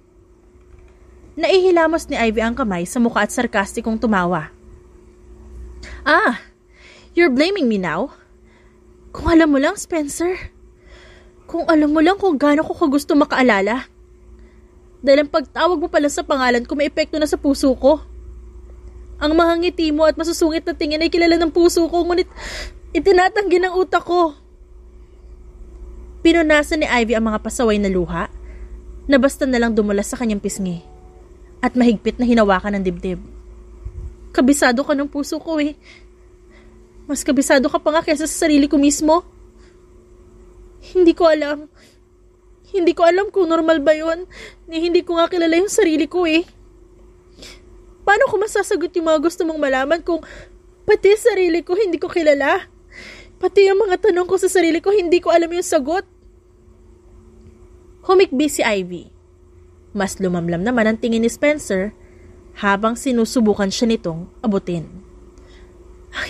Naihilamos ni Ivy ang kamay sa mukha at sarkastikong tumawa. Ah, you're blaming me now? Kung alam mo lang, Spencer. Kung alam mo lang kung gaano ko kagusto makaalala. Dahil ang pagtawag mo pala sa pangalan ko may epekto na sa puso ko. Ang mahangiti mo at masusungit na tingin ay kilala ng puso ko, ngunit itinatanggi ng utak ko. Pinunasan ni Ivy ang mga pasaway na luha na basta na lang dumulas sa kanyang pisngi at mahigpit na hinawakan ng dibdib. Kabisado ka ng puso ko eh. Mas kabisado ka pa nga kaysa sa sarili ko mismo. Hindi ko alam. Hindi ko alam kung normal ba yun. Hindi ko nga kilala yung sarili ko eh. Paano ko masasagot yung mga gusto mong malaman kung pati sarili ko hindi ko kilala? Pati yung mga tanong ko sa sarili ko hindi ko alam yung sagot. Humikbi si Ivy. Mas lumamlam naman ang tingin ni Spencer habang sinusubukan siya nitong abutin.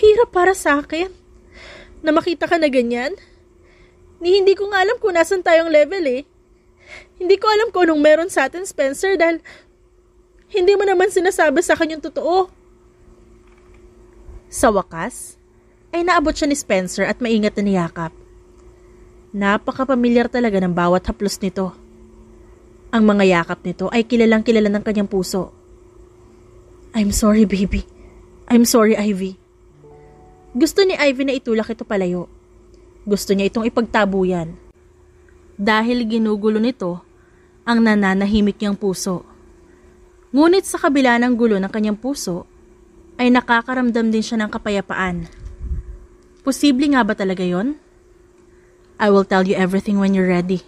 hirap para sa akin na makita ka na ganyan. Ni hindi ko nga alam kung nasan tayong level eh. Hindi ko alam kung anong meron sa atin, Spencer, dahil hindi mo naman sinasabi sa akin yung totoo. Sa wakas, ay naabot siya ni Spencer at maingat na niyakap. Napakapamilyar talaga ng bawat haplos nito. Ang mga yakap nito ay kilalang kilala ng kanyang puso. I'm sorry, baby. I'm sorry, Ivy. Gusto ni Ivy na itulak ito palayo. Gusto niya itong ipagtabuyan. Dahil ginugulo nito ang nananahimik niyang puso. Ngunit sa kabila ng gulo ng kanyang puso, ay nakakaramdam din siya ng kapayapaan. Posible nga ba talaga yon? I will tell you everything when you're ready.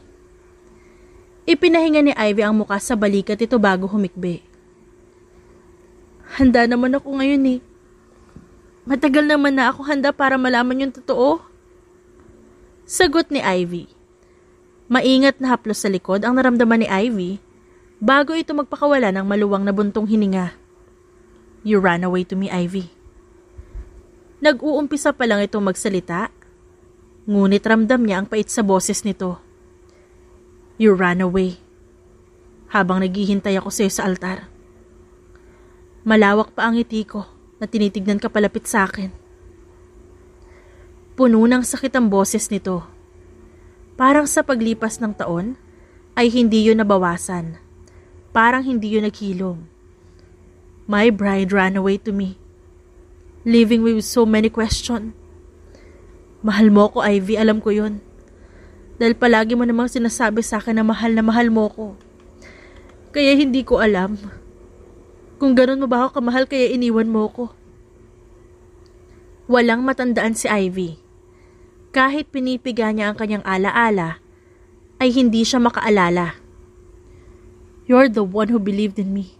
Ipinahinga ni Ivy ang mukha sa balikat ito bago humikbi. Handa naman ako ngayon eh. Matagal naman na ako handa para malaman yung totoo. Sagot ni Ivy. Maingat na haplos sa likod ang naramdaman ni Ivy bago ito magpakawala ng maluwang na buntong hininga. You ran away to me, Ivy. Nag-uumpisa pa lang itong magsalita, ngunit ramdam niya ang pait sa boses nito. You ran away. Habang naghihintay ako sa sa altar. Malawak pa ang ngiti ko na tinitignan ka palapit sa akin. Puno ng sakit ang boses nito. Parang sa paglipas ng taon, ay hindi yun nabawasan parang hindi yun naghilom. My bride ran away to me, leaving me with so many questions. Mahal mo ko, Ivy, alam ko yun. Dahil palagi mo namang sinasabi sa akin na mahal na mahal mo ko. Kaya hindi ko alam. Kung ganun mo ba ako kamahal kaya iniwan mo ko. Walang matandaan si Ivy. Kahit pinipiga niya ang kanyang alaala, ay hindi siya makaalala. You're the one who believed in me.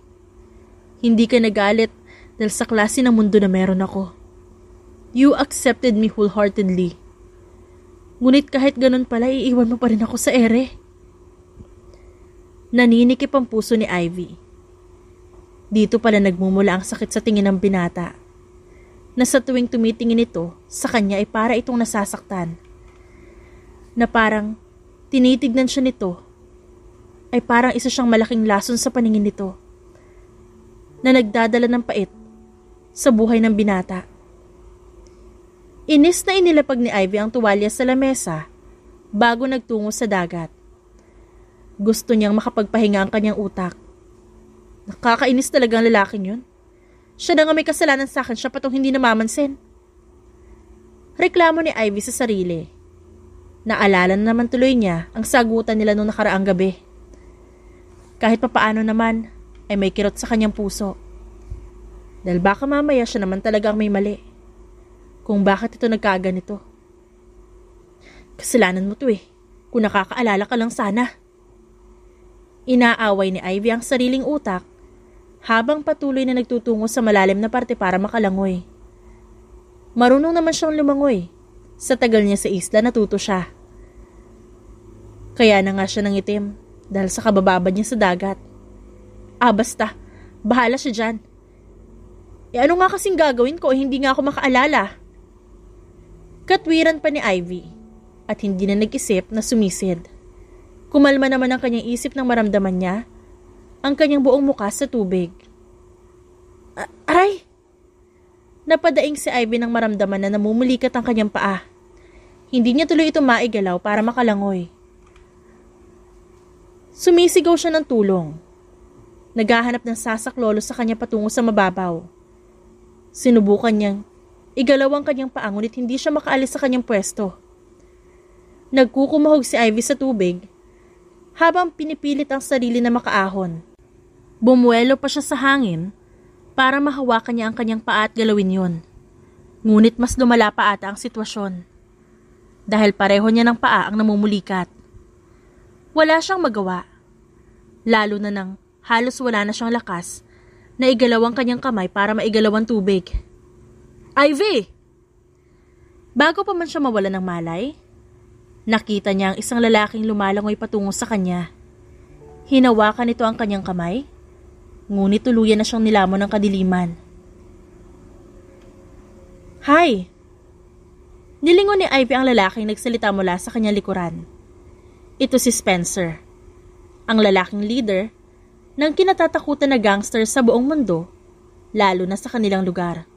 Hindi ka nagalit dahil sa klase ng mundo na meron ako. You accepted me wholeheartedly. Ngunit kahit ganun pala, iiwan mo pa rin ako sa ere. Naninikip ang puso ni Ivy. Dito pala nagmumula ang sakit sa tingin ng binata. Na sa tuwing tumitingin ito, sa kanya ay para itong nasasaktan. Na parang tinitignan siya nito ay parang isa siyang malaking lason sa paningin nito na nagdadala ng pait sa buhay ng binata. Inis na inilapag ni Ivy ang tuwalya sa lamesa bago nagtungo sa dagat. Gusto niyang makapagpahinga ang kanyang utak. Nakakainis talaga ang lalaking yun. Siya na nga may kasalanan sa akin, siya patong hindi namamansin. Reklamo ni Ivy sa sarili. Naalala na naman tuloy niya ang sagutan nila noong nakaraang gabi. Kahit papaano naman, ay may kirot sa kanyang puso. Dahil baka mamaya siya naman talagang may mali. Kung bakit ito nagkaganito. Kasalanan mo to eh. Kung nakakaalala ka lang sana. Inaaway ni Ivy ang sariling utak habang patuloy na nagtutungo sa malalim na parte para makalangoy. Marunong naman siyang lumangoy. Sa tagal niya sa isla natuto siya. Kaya na nga siya ng itim dahil sa kabababa niya sa dagat. Ah, basta. Bahala siya dyan. E ano nga kasing gagawin ko eh, hindi nga ako makaalala. Katwiran pa ni Ivy at hindi na nag-isip na sumisid. Kumalma naman ang kanyang isip nang maramdaman niya ang kanyang buong muka sa tubig. aray! Napadaing si Ivy nang maramdaman na namumulikat ang kanyang paa. Hindi niya tuloy ito maigalaw para makalangoy. Sumisigaw siya ng tulong. Naghahanap ng sasaklolo sa kanya patungo sa mababaw. Sinubukan niyang igalaw ang kanyang paa ngunit hindi siya makaalis sa kanyang pwesto. Nagkukumahog si Ivy sa tubig habang pinipilit ang sarili na makaahon. Bumuelo pa siya sa hangin para mahawakan niya ang kanyang paa at galawin yun. Ngunit mas lumala pa ata ang sitwasyon dahil pareho niya ng paa ang namumulikat. Wala siyang magawa lalo na nang halos wala na siyang lakas na igalaw ang kanyang kamay para maigalaw ang tubig. Ivy! Bago pa man siya mawala ng malay, nakita niya ang isang lalaking lumalangoy patungo sa kanya. Hinawakan nito ang kanyang kamay, ngunit tuluyan na siyang nilamon ng kadiliman. Hi! Nilingon ni Ivy ang lalaking nagsalita mula sa kanyang likuran. Ito si Spencer ang lalaking leader ng kinatatakutan na gangster sa buong mundo, lalo na sa kanilang lugar.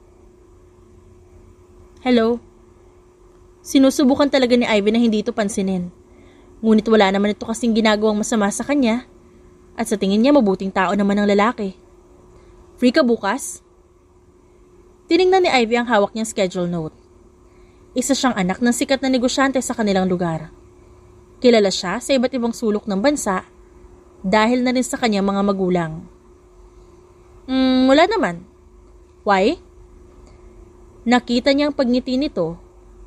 Hello? Sinusubukan talaga ni Ivy na hindi ito pansinin. Ngunit wala naman ito kasing ginagawang masama sa kanya at sa tingin niya mabuting tao naman ang lalaki. Free ka bukas? Tiningnan ni Ivy ang hawak niyang schedule note. Isa siyang anak ng sikat na negosyante sa kanilang lugar. Kilala siya sa iba't ibang sulok ng bansa dahil na rin sa kanyang mga magulang. Mm, wala naman. Why? Nakita niya ang pagngiti nito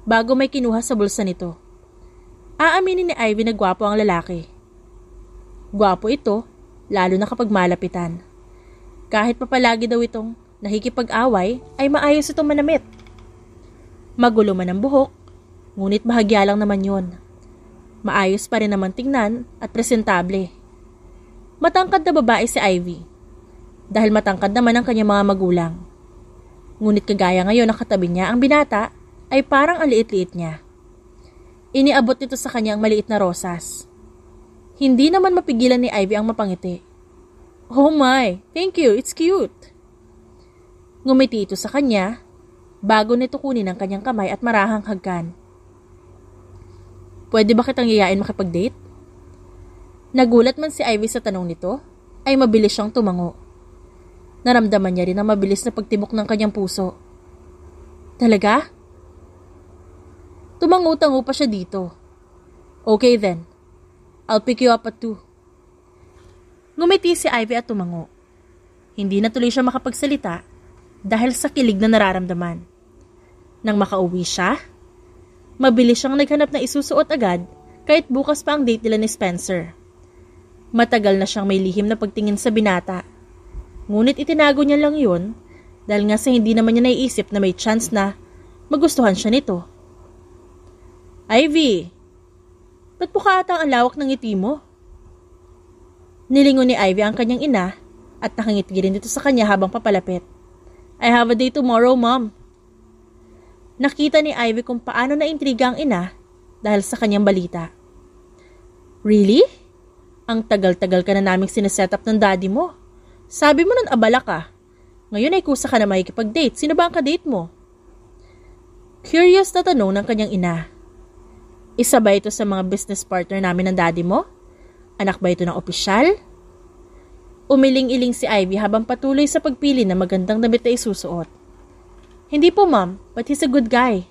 bago may kinuha sa bulsa nito. Aaminin ni Ivy na gwapo ang lalaki. Gwapo ito, lalo na kapag malapitan. Kahit papalagi daw itong nakikipag-away, ay maayos itong manamit. Magulo man ang buhok, ngunit bahagya lang naman yon. Maayos pa rin naman tingnan at presentable. Matangkad na babae si Ivy. Dahil matangkad naman ang kanyang mga magulang. Ngunit kagaya ngayon nakatabi niya, ang binata ay parang ang liit-liit niya. Iniabot nito sa kanya ang maliit na rosas. Hindi naman mapigilan ni Ivy ang mapangiti. Oh my, thank you, it's cute. Ngumiti ito sa kanya bago nito kunin ang kanyang kamay at marahang hagkan. Pwede ba kitang yayain makipag-date? Nagulat man si Ivy sa tanong nito, ay mabilis siyang tumango. Naramdaman niya rin ang mabilis na pagtibok ng kanyang puso. Talaga? Tumango-tango pa siya dito. Okay then. I'll pick you up at two. Ngumiti si Ivy at tumango. Hindi na tuloy siya makapagsalita dahil sa kilig na nararamdaman. Nang makauwi siya, mabilis siyang naghanap na isusuot agad kahit bukas pa ang date nila ni Spencer. Matagal na siyang may lihim na pagtingin sa binata. Ngunit itinago niya lang yun dahil nga sa hindi naman niya naiisip na may chance na magustuhan siya nito. Ivy, ba't po kaatang ang lawak ng ngiti mo? Nilingon ni Ivy ang kanyang ina at nakangiti rin dito sa kanya habang papalapit. I have a day tomorrow, mom. Nakita ni Ivy kung paano na naintriga ang ina dahil sa kanyang balita. Really? Ang tagal-tagal ka na naming sineset up ng daddy mo. Sabi mo nun abala ka. Ngayon ay kusa ka na makikipag-date. Sino ba ang kadate mo? Curious na tanong ng kanyang ina. Isa ba ito sa mga business partner namin ng daddy mo? Anak ba ito ng opisyal? Umiling-iling si Ivy habang patuloy sa pagpili ng magandang damit na isusuot. Hindi po ma'am, but he's a good guy.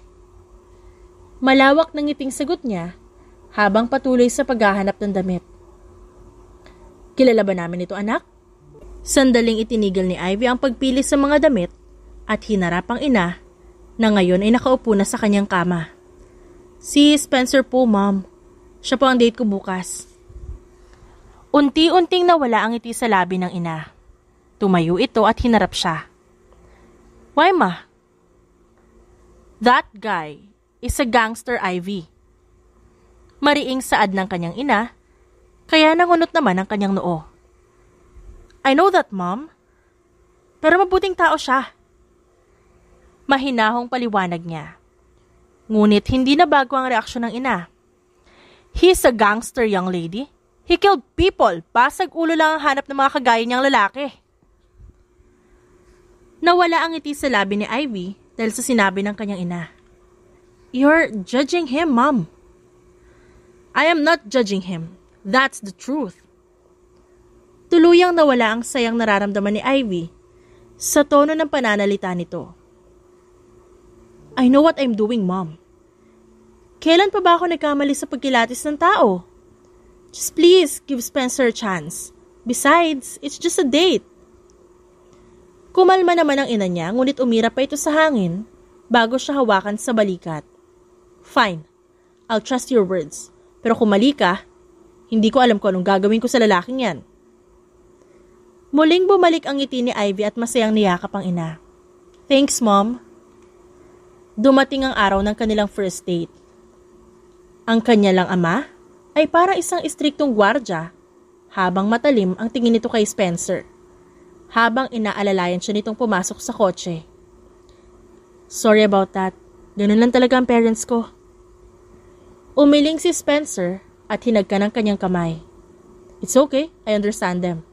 Malawak ng ngiting sagot niya habang patuloy sa paghahanap ng damit. Kilala ba namin ito anak? Sandaling itinigil ni Ivy ang pagpili sa mga damit at hinarap ang ina na ngayon ay nakaupo na sa kanyang kama. Si Spencer po, ma'am. Siya po ang date ko bukas. Unti-unting nawala ang ngiti sa labi ng ina. Tumayo ito at hinarap siya. Why, ma? That guy is a gangster Ivy. Mariing saad ng kanyang ina kaya nangunot naman ang kanyang noo. I know that, Mom. Pero mabuting tao siya. Mahinahong paliwanag niya. Ngunit hindi na bago ang reaksyon ng ina. He's a gangster, young lady. He killed people. Basag ulo lang ang hanap ng mga kagaya niyang lalaki. Nawala ang ngiti sa labi ni Ivy dahil sa sinabi ng kanyang ina. You're judging him, Mom. I am not judging him. That's the truth. Tuluyang nawala ang sayang nararamdaman ni Ivy sa tono ng pananalita nito. I know what I'm doing, Mom. Kailan pa ba ako nagkamali sa pagkilatis ng tao? Just please give Spencer a chance. Besides, it's just a date. Kumalma naman ang ina niya ngunit umira pa ito sa hangin bago siya hawakan sa balikat. Fine, I'll trust your words. Pero kung mali ka, hindi ko alam kung anong gagawin ko sa lalaking yan. Muling bumalik ang ngiti ni Ivy at masayang niyakap ang ina. Thanks, Mom. Dumating ang araw ng kanilang first date. Ang kanya lang ama ay para isang istriktong gwardya habang matalim ang tingin nito kay Spencer. Habang inaalalayan siya nitong pumasok sa kotse. Sorry about that. Ganun lang talaga ang parents ko. Umiling si Spencer at hinagka ng kanyang kamay. It's okay, I understand them.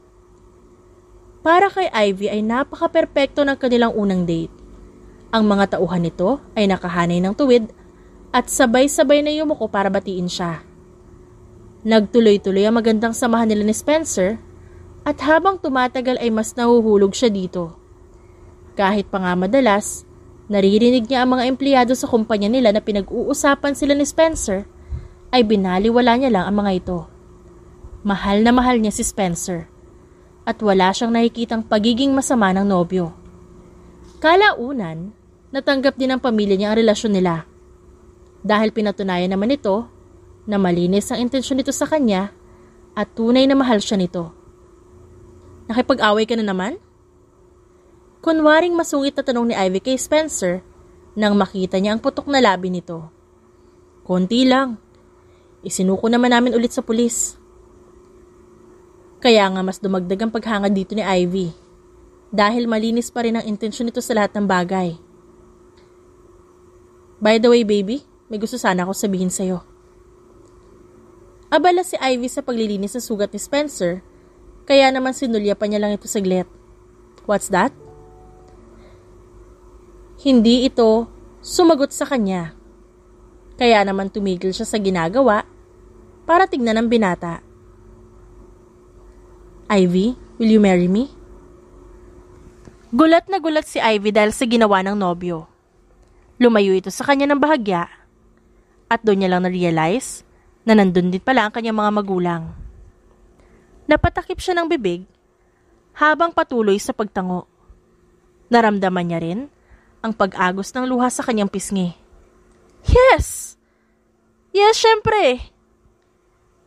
Para kay Ivy ay napaka-perpekto ng kanilang unang date. Ang mga tauhan nito ay nakahanay ng tuwid at sabay-sabay na yumuko para batiin siya. Nagtuloy-tuloy ang magandang samahan nila ni Spencer at habang tumatagal ay mas nahuhulog siya dito. Kahit pa nga madalas, naririnig niya ang mga empleyado sa kumpanya nila na pinag-uusapan sila ni Spencer ay binaliwala niya lang ang mga ito. Mahal na mahal niya si Spencer at wala siyang nakikitang pagiging masama ng nobyo. Kalaunan, natanggap din ng pamilya niya ang relasyon nila. Dahil pinatunayan naman nito na malinis ang intensyon nito sa kanya at tunay na mahal siya nito. Nakipag-away ka na naman? Kunwaring masungit na tanong ni Ivy kay Spencer nang makita niya ang putok na labi nito. Konti lang, Isinuko naman namin ulit sa pulis. Kaya nga mas dumagdag ang paghanga dito ni Ivy. Dahil malinis pa rin ang intensyon nito sa lahat ng bagay. By the way, baby, may gusto sana ako sabihin sa'yo. Abala si Ivy sa paglilinis ng sugat ni Spencer, kaya naman sinulya pa niya lang ito saglit. What's that? Hindi ito sumagot sa kanya. Kaya naman tumigil siya sa ginagawa para tignan ang binata. Ivy, will you marry me? Gulat na gulat si Ivy dahil sa ginawa ng nobyo. Lumayo ito sa kanya ng bahagya. At doon niya lang na-realize na nandun din pala ang kanyang mga magulang. Napatakip siya ng bibig habang patuloy sa pagtango. Naramdaman niya rin ang pag-agos ng luha sa kanyang pisngi. Yes! Yes, syempre!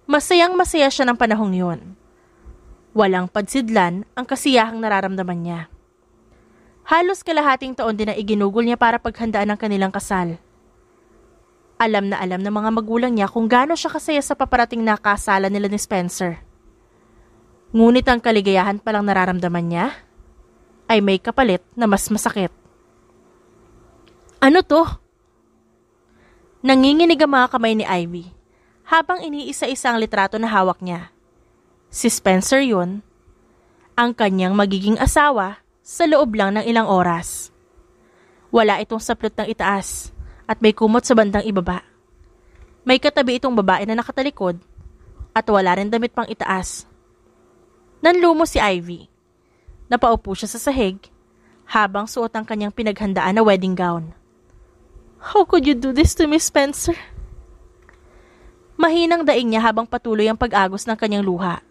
Masayang masaya siya ng panahong yun. Walang pagsidlan ang kasiyahang nararamdaman niya. Halos kalahating taon din na iginugol niya para paghandaan ng kanilang kasal. Alam na alam ng mga magulang niya kung gaano siya kasaya sa paparating na kasala nila ni Spencer. Ngunit ang kaligayahan palang nararamdaman niya ay may kapalit na mas masakit. Ano to? Nanginginig ang mga kamay ni Ivy habang iniisa isang litrato na hawak niya. Si Spencer yun, ang kanyang magiging asawa sa loob lang ng ilang oras. Wala itong saplot ng itaas at may kumot sa bandang ibaba. May katabi itong babae na nakatalikod at wala rin damit pang itaas. Nanlumo si Ivy. Napaupo siya sa sahig habang suot ang kanyang pinaghandaan na wedding gown. How could you do this to me, Spencer? Mahinang daing niya habang patuloy ang pag-agos ng kanyang luha.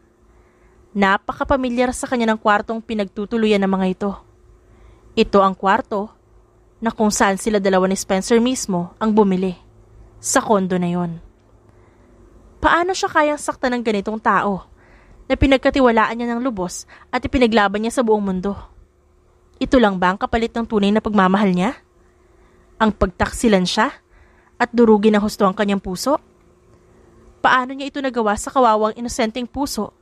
Napakapamilyar sa kanya ng kwartong pinagtutuluyan ng mga ito. Ito ang kwarto na kung saan sila dalawa ni Spencer mismo ang bumili. Sa kondo na yon. Paano siya kayang saktan ng ganitong tao na pinagkatiwalaan niya ng lubos at ipinaglaban niya sa buong mundo? Ito lang ba ang kapalit ng tunay na pagmamahal niya? Ang pagtaksilan siya at durugin ang husto ang kanyang puso? paano niya ito nagawa sa kawawang inosenteng puso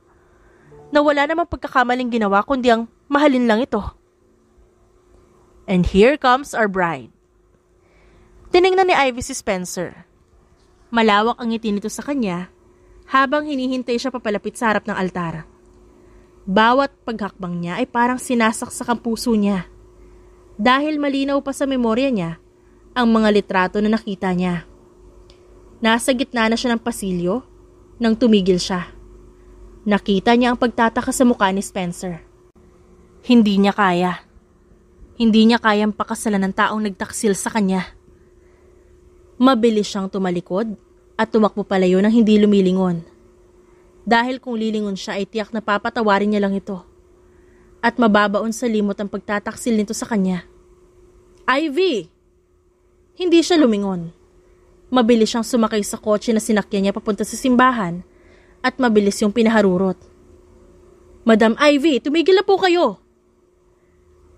na wala namang pagkakamaling ginawa kundi ang mahalin lang ito. And here comes our bride. Tiningnan ni Ivy si Spencer. Malawak ang ngiti nito sa kanya habang hinihintay siya papalapit sa harap ng altar. Bawat paghakbang niya ay parang sinasaksak ang puso niya dahil malinaw pa sa memorya niya ang mga litrato na nakita niya. Nasa gitna na siya ng pasilyo nang tumigil siya. Nakita niya ang pagtataka sa mukha ni Spencer. Hindi niya kaya. Hindi niya kayang pakasalan ng taong nagtaksil sa kanya. Mabilis siyang tumalikod at tumakbo palayo nang hindi lumilingon. Dahil kung lilingon siya ay tiyak na papatawarin niya lang ito. At mababaon sa limot ang pagtataksil nito sa kanya. Ivy! Hindi siya lumingon. Mabilis siyang sumakay sa kotse na sinakyan niya papunta sa simbahan at mabilis yung pinaharurot. Madam Ivy, tumigil na po kayo!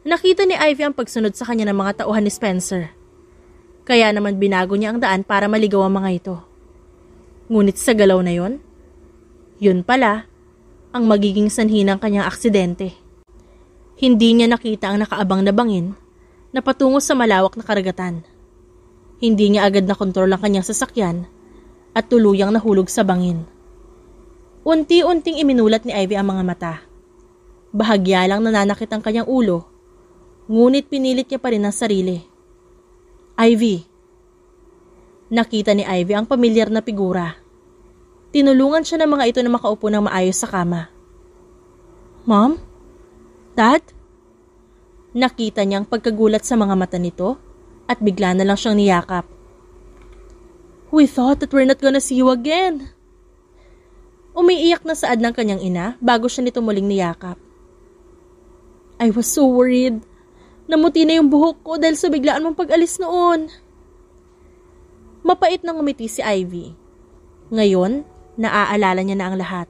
Nakita ni Ivy ang pagsunod sa kanya ng mga tauhan ni Spencer. Kaya naman binago niya ang daan para maligaw ang mga ito. Ngunit sa galaw na yon, yun pala ang magiging sanhi ng kanyang aksidente. Hindi niya nakita ang nakaabang na bangin na patungo sa malawak na karagatan. Hindi niya agad nakontrol ang kanyang sasakyan at tuluyang nahulog sa bangin. Unti-unting iminulat ni Ivy ang mga mata. Bahagya lang nananakit ang kanyang ulo, ngunit pinilit niya pa rin ang sarili. Ivy! Nakita ni Ivy ang pamilyar na figura. Tinulungan siya ng mga ito na makaupo ng maayos sa kama. Mom? Dad? Nakita niyang pagkagulat sa mga mata nito at bigla na lang siyang niyakap. We thought that we're not gonna see you again. Umiiyak na saad ng kanyang ina bago siya nito muling niyakap. I was so worried. Namuti na yung buhok ko dahil sa biglaan mong pag-alis noon. Mapait nang umiti si Ivy. Ngayon, naaalala niya na ang lahat.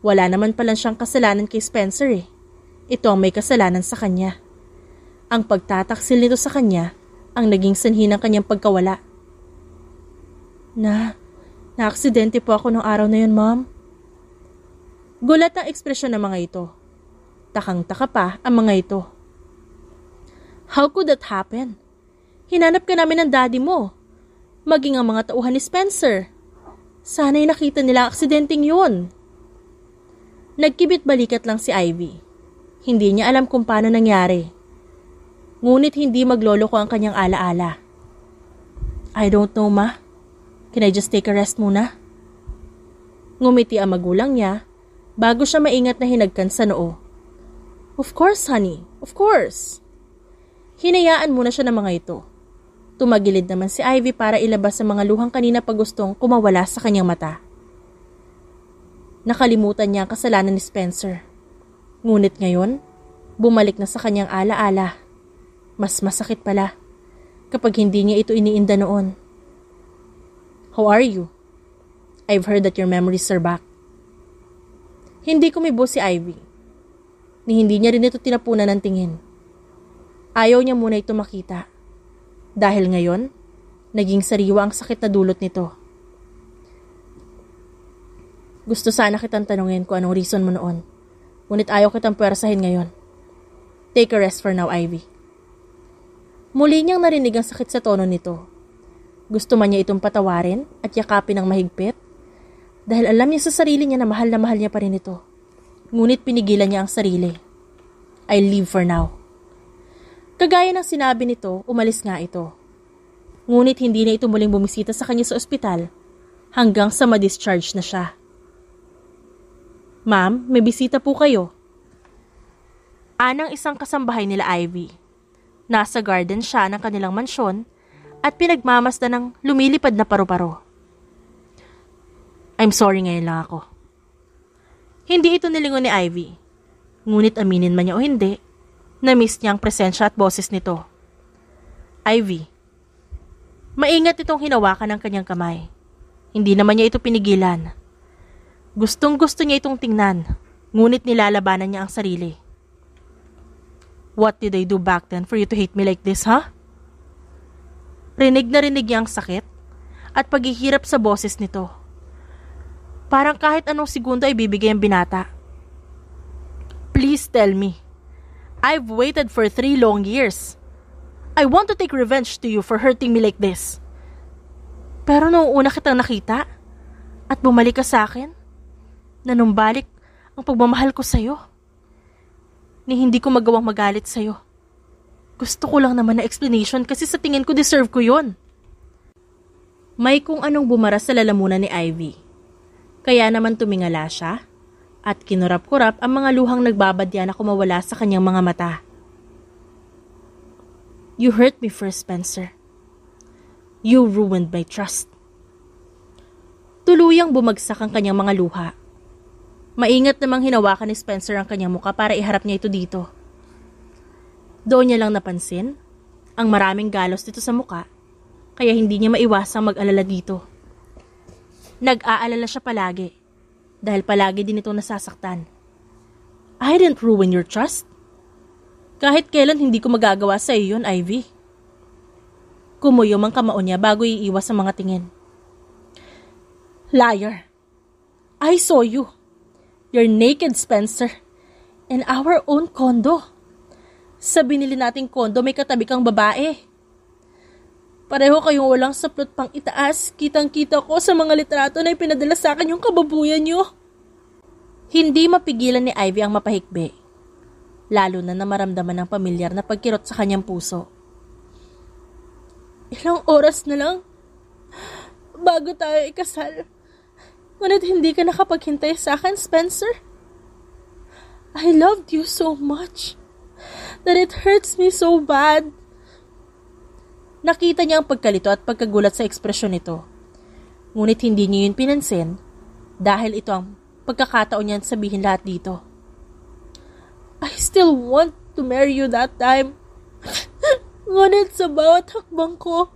Wala naman pala siyang kasalanan kay Spencer eh. Ito ang may kasalanan sa kanya. Ang pagtataksil nito sa kanya ang naging sanhi ng kanyang pagkawala. Na, naaksidente po ako noong araw na yun, ma'am. Gulat ang ekspresyon ng mga ito. Takang-taka pa ang mga ito. How could that happen? Hinanap ka namin ng daddy mo. Maging ang mga tauhan ni Spencer. Sana'y nakita nila aksidenteng yun. Nagkibit balikat lang si Ivy. Hindi niya alam kung paano nangyari. Ngunit hindi magloloko ang kanyang alaala. I don't know ma. Can I just take a rest muna? Ngumiti ang magulang niya bago siya maingat na hinagkan sa noo. Of course honey, of course. Hinayaan muna siya ng mga ito. Tumagilid naman si Ivy para ilabas ang mga luhang kanina pa gustong kumawala sa kanyang mata. Nakalimutan niya ang kasalanan ni Spencer. Ngunit ngayon, bumalik na sa kanyang alaala. -ala. Mas masakit pala kapag hindi niya ito iniinda noon. How are you? I've heard that your memories are back. Hindi kumibo si Ivy. Ni hindi niya rin ito tinapunan ng tingin. Ayaw niya muna ito makita. Dahil ngayon, naging sariwa ang sakit na dulot nito. Gusto sana kitang tanungin kung anong reason mo noon. Ngunit ayaw kitang pwersahin ngayon. Take a rest for now, Ivy. Muli niyang narinig ang sakit sa tono nito. Gusto man niya itong patawarin at yakapin ng mahigpit dahil alam niya sa sarili niya na mahal na mahal niya pa rin ito. Ngunit pinigilan niya ang sarili. I live for now. Kagaya ng sinabi nito, umalis nga ito. Ngunit hindi na ito muling bumisita sa kanya sa ospital hanggang sa ma-discharge na siya. Ma'am, may bisita po kayo. Anang isang kasambahay nila Ivy. Nasa garden siya ng kanilang mansyon at pinagmamasda ng lumilipad na paru-paro. I'm sorry ngayon lang ako. Hindi ito nilingon ni Ivy. Ngunit aminin man niya o hindi, na-miss niya ang presensya at boses nito. Ivy, maingat itong hinawakan ng kanyang kamay. Hindi naman niya ito pinigilan. Gustong gusto niya itong tingnan, ngunit nilalabanan niya ang sarili. What did I do back then for you to hate me like this, ha? Huh? Rinig na rinig niya ang sakit at paghihirap sa boses nito. Parang kahit anong segundo ay bibigay ang binata. Please tell me. I've waited for three long years. I want to take revenge to you for hurting me like this. Pero noong una kitang nakita at bumalik ka sa akin, nanumbalik ang pagmamahal ko sa'yo ni hindi ko magawang magalit sa'yo. Gusto ko lang naman na explanation kasi sa tingin ko deserve ko yon. May kung anong bumara sa lalamunan ni Ivy. Kaya naman tumingala siya at kinurap-kurap ang mga luhang nagbabadya na kumawala sa kanyang mga mata. You hurt me first, Spencer. You ruined my trust. Tuluyang bumagsak ang kanyang mga luha Maingat namang hinawakan ni Spencer ang kanyang muka para iharap niya ito dito. Doon niya lang napansin ang maraming galos dito sa muka kaya hindi niya maiwasang mag-alala dito. Nag-aalala siya palagi dahil palagi din itong nasasaktan. I didn't ruin your trust. Kahit kailan hindi ko magagawa sa iyo yun, Ivy. Kumuyom mang kamao niya bago iiwas sa mga tingin. Liar. I saw you your naked Spencer, In our own condo. Sa binili nating condo, may katabi kang babae. Pareho kayong walang saplot pang itaas, kitang-kita ko sa mga litrato na ipinadala sa akin yung kababuyan nyo. Hindi mapigilan ni Ivy ang mapahikbi, lalo na namaramdaman maramdaman ng pamilyar na pagkirot sa kanyang puso. Ilang oras na lang bago tayo ikasal. Ngunit hindi ka nakapaghintay sa akin, Spencer. I loved you so much that it hurts me so bad. Nakita niya ang pagkalito at pagkagulat sa ekspresyon nito. Ngunit hindi niya yun pinansin dahil ito ang pagkakataon niya sabihin lahat dito. I still want to marry you that time. Ngunit sa bawat hakbang ko,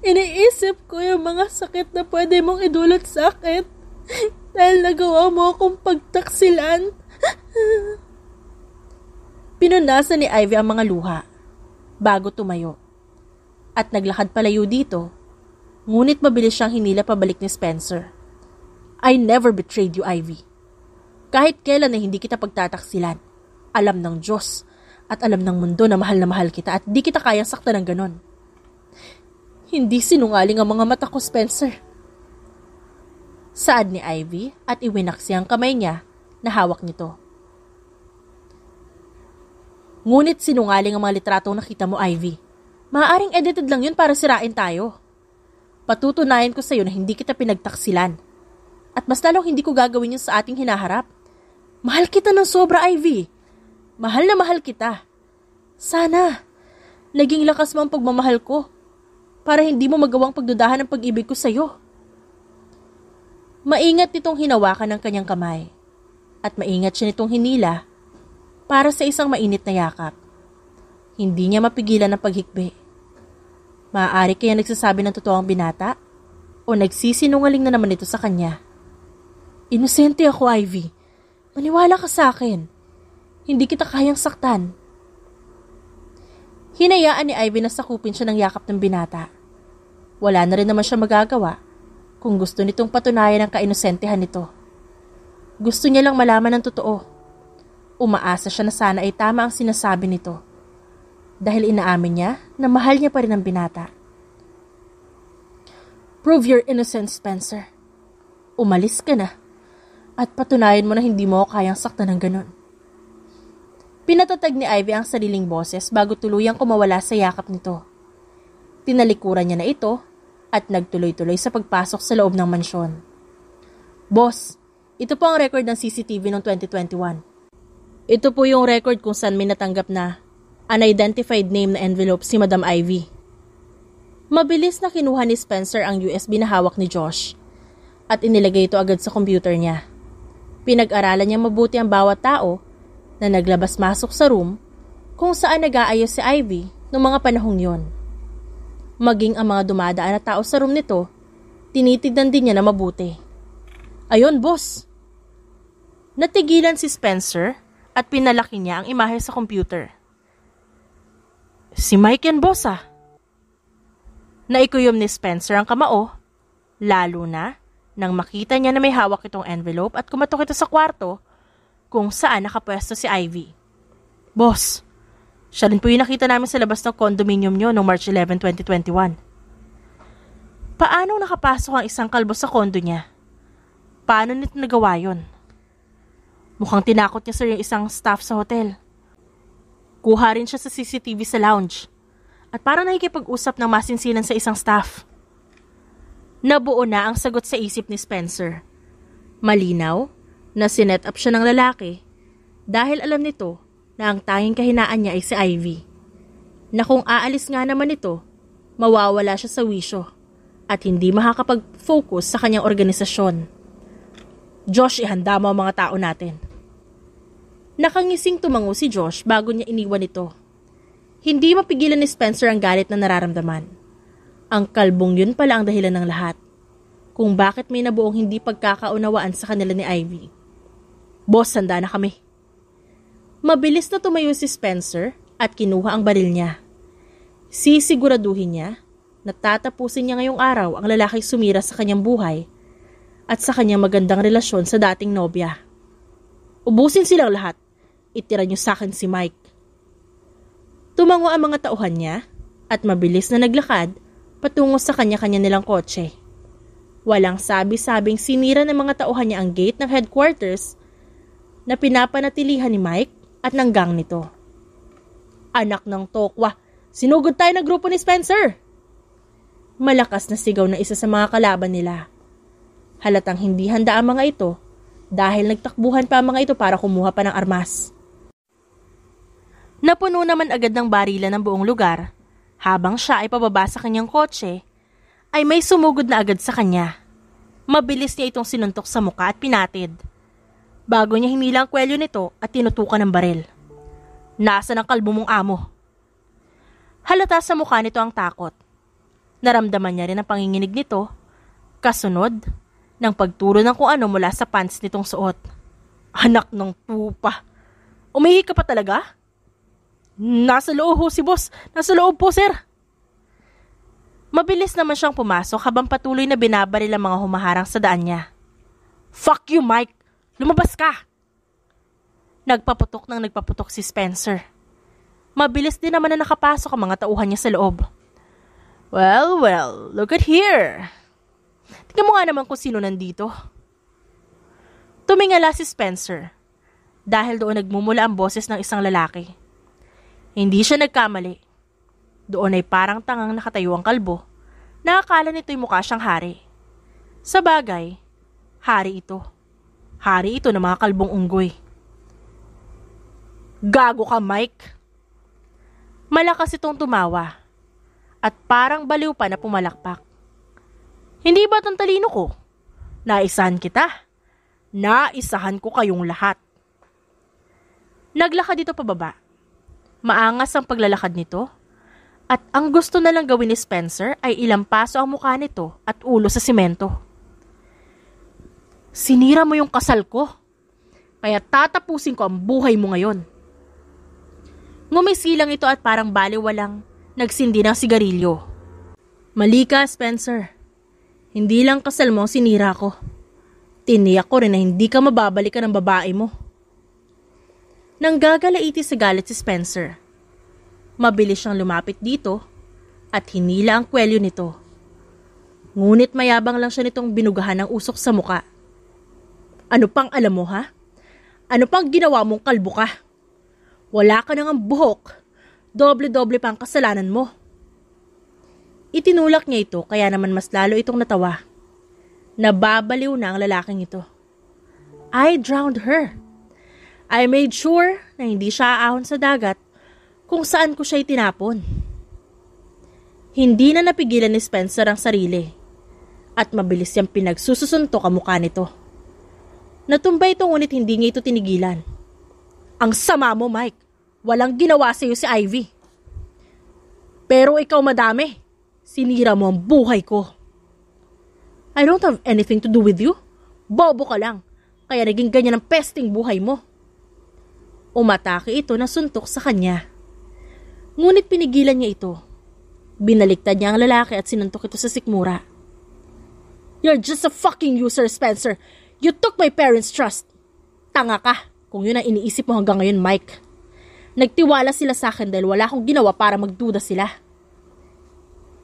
iniisip ko yung mga sakit na pwede mong idulot sa akin. dahil nagawa mo akong pagtaksilan. Pinunasan ni Ivy ang mga luha bago tumayo. At naglakad palayo dito. Ngunit mabilis siyang hinila pabalik ni Spencer. I never betrayed you, Ivy. Kahit kailan na hindi kita pagtataksilan. Alam ng Diyos at alam ng mundo na mahal na mahal kita at di kita kayang sakta ng ganon. Hindi sinungaling ang mga mata ko, Spencer saad ni Ivy at iwinaksi ang kamay niya na hawak nito. Ngunit sinungaling ang mga litratong nakita mo, Ivy. Maaring edited lang yun para sirain tayo. Patutunayan ko sa iyo na hindi kita pinagtaksilan. At mas lalong hindi ko gagawin yun sa ating hinaharap. Mahal kita ng sobra, Ivy. Mahal na mahal kita. Sana, naging lakas mo ang pagmamahal ko para hindi mo magawang pagdudahan ang pag-ibig ko sa iyo. Maingat nitong hinawakan ng kanyang kamay at maingat siya nitong hinila para sa isang mainit na yakap. Hindi niya mapigilan ang paghikbi. Maaari kaya nagsasabi ng totoo ang binata o nagsisinungaling na naman ito sa kanya. Inosente ako, Ivy. Maniwala ka sa akin. Hindi kita kayang saktan. Hinayaan ni Ivy na sakupin siya ng yakap ng binata. Wala na rin naman siya magagawa kung gusto nitong patunayan ang kainosentehan nito. Gusto niya lang malaman ang totoo. Umaasa siya na sana ay tama ang sinasabi nito. Dahil inaamin niya na mahal niya pa rin ang binata. Prove your innocence, Spencer. Umalis ka na. At patunayan mo na hindi mo kayang sakta ng ganun. Pinatatag ni Ivy ang sariling boses bago tuluyang kumawala sa yakap nito. Tinalikuran niya na ito at nagtuloy-tuloy sa pagpasok sa loob ng mansyon. Boss, ito po ang record ng CCTV noong 2021. Ito po yung record kung saan may natanggap na unidentified name na envelope si Madam Ivy. Mabilis na kinuha ni Spencer ang USB na hawak ni Josh at inilagay ito agad sa computer niya. Pinag-aralan niya mabuti ang bawat tao na naglabas-masok sa room kung saan nag-aayos si Ivy noong mga panahong yon maging ang mga dumadaan na tao sa room nito, tinitignan din niya na mabuti. Ayon, boss! Natigilan si Spencer at pinalaki niya ang imahe sa computer. Si Mike yan, boss ah! Naikuyom ni Spencer ang kamao, lalo na nang makita niya na may hawak itong envelope at kumatok ito sa kwarto kung saan nakapwesto si Ivy. Boss, siya rin po yung nakita namin sa labas ng condominium niyo noong March 11, 2021. Paano nakapasok ang isang kalbo sa kondo niya? Paano nito nagawa yon? Mukhang tinakot niya sir yung isang staff sa hotel. Kuha rin siya sa CCTV sa lounge. At parang nakikipag-usap ng masinsinan sa isang staff. Nabuo na ang sagot sa isip ni Spencer. Malinaw na sinet up siya ng lalaki dahil alam nito na ang tanging kahinaan niya ay si Ivy. Na kung aalis nga naman ito, mawawala siya sa wisyo at hindi makakapag-focus sa kanyang organisasyon. Josh, ihanda mo ang mga tao natin. Nakangising tumango si Josh bago niya iniwan ito. Hindi mapigilan ni Spencer ang galit na nararamdaman. Ang kalbong yun pala ang dahilan ng lahat. Kung bakit may nabuong hindi pagkakaunawaan sa kanila ni Ivy. Boss, handa na kami. Mabilis na tumayo si Spencer at kinuha ang baril niya. Sisiguraduhin niya na tatapusin niya ngayong araw ang lalaking sumira sa kanyang buhay at sa kanyang magandang relasyon sa dating nobya. Ubusin silang lahat. Itira niyo sa akin si Mike. Tumango ang mga tauhan niya at mabilis na naglakad patungo sa kanya-kanya nilang kotse. Walang sabi-sabing sinira ng mga tauhan niya ang gate ng headquarters na pinapanatilihan ni Mike at ng gang nito. Anak ng tokwa, sinugod tayo ng grupo ni Spencer! Malakas na sigaw na isa sa mga kalaban nila. Halatang hindi handa ang mga ito dahil nagtakbuhan pa ang mga ito para kumuha pa ng armas. Napuno naman agad ng barila ng buong lugar. Habang siya ay pababa sa kanyang kotse, ay may sumugod na agad sa kanya. Mabilis niya itong sinuntok sa muka at pinatid bago niya himila ang kwelyo nito at tinutukan ng baril. Nasa ng kalbo mong amo? Halata sa mukha nito ang takot. Naramdaman niya rin ang panginginig nito, kasunod ng pagturo ng kung ano mula sa pants nitong suot. Anak ng tupa! Umihi ka pa talaga? Nasa loob ho si boss! Nasa loob po, sir! Mabilis naman siyang pumasok habang patuloy na binabaril ang mga humaharang sa daan niya. Fuck you, Mike! Lumabas ka! Nagpaputok nang nagpaputok si Spencer. Mabilis din naman na nakapasok ang mga tauhan niya sa loob. Well, well, look at here. Tingnan mo nga naman kung sino nandito. Tumingala si Spencer dahil doon nagmumula ang boses ng isang lalaki. Hindi siya nagkamali. Doon ay parang tangang nakatayo ang kalbo na akala nito'y mukha siyang hari. Sa bagay, hari ito. Hari ito ng mga kalbong unggoy. Gago ka, Mike! Malakas itong tumawa at parang baliw pa na pumalakpak. Hindi ba ang talino ko? Naisahan kita. Naisahan ko kayong lahat. Naglakad dito pababa. Maangas ang paglalakad nito. At ang gusto na lang gawin ni Spencer ay ilang paso ang mukha nito at ulo sa simento. Sinira mo yung kasal ko. Kaya tatapusin ko ang buhay mo ngayon. Ngumisi lang ito at parang baliwalang nagsindi ng sigarilyo. Mali ka, Spencer. Hindi lang kasal mo sinira ko. Tiniyak ko rin na hindi ka mababalikan ng babae mo. Nang gagalaiti sa galit si Spencer. Mabilis siyang lumapit dito at hinila ang kwelyo nito. Ngunit mayabang lang siya nitong binugahan ng usok sa muka. Ano pang alam mo ha? Ano pang ginawa mong kalbo ka? Wala ka nang buhok. Doble-doble pang kasalanan mo. Itinulak niya ito kaya naman mas lalo itong natawa. Nababaliw na ang lalaking ito. I drowned her. I made sure na hindi siya aahon sa dagat kung saan ko siya itinapon. Hindi na napigilan ni Spencer ang sarili at mabilis siyang ang mukha nito. Natumba ito ngunit hindi niya ito tinigilan. Ang sama mo, Mike. Walang ginawa sa iyo si Ivy. Pero ikaw madami. Sinira mo ang buhay ko. I don't have anything to do with you. Bobo ka lang. Kaya naging ganyan ang pesting buhay mo. Umatake ito ng suntok sa kanya. Ngunit pinigilan niya ito. Binaliktad niya ang lalaki at sinuntok ito sa sikmura. You're just a fucking user, Spencer. You took my parents' trust. Tanga ka, kung yun ang iniisip mo hanggang ngayon, Mike. Nagtiwala sila sa akin dahil wala akong ginawa para magduda sila.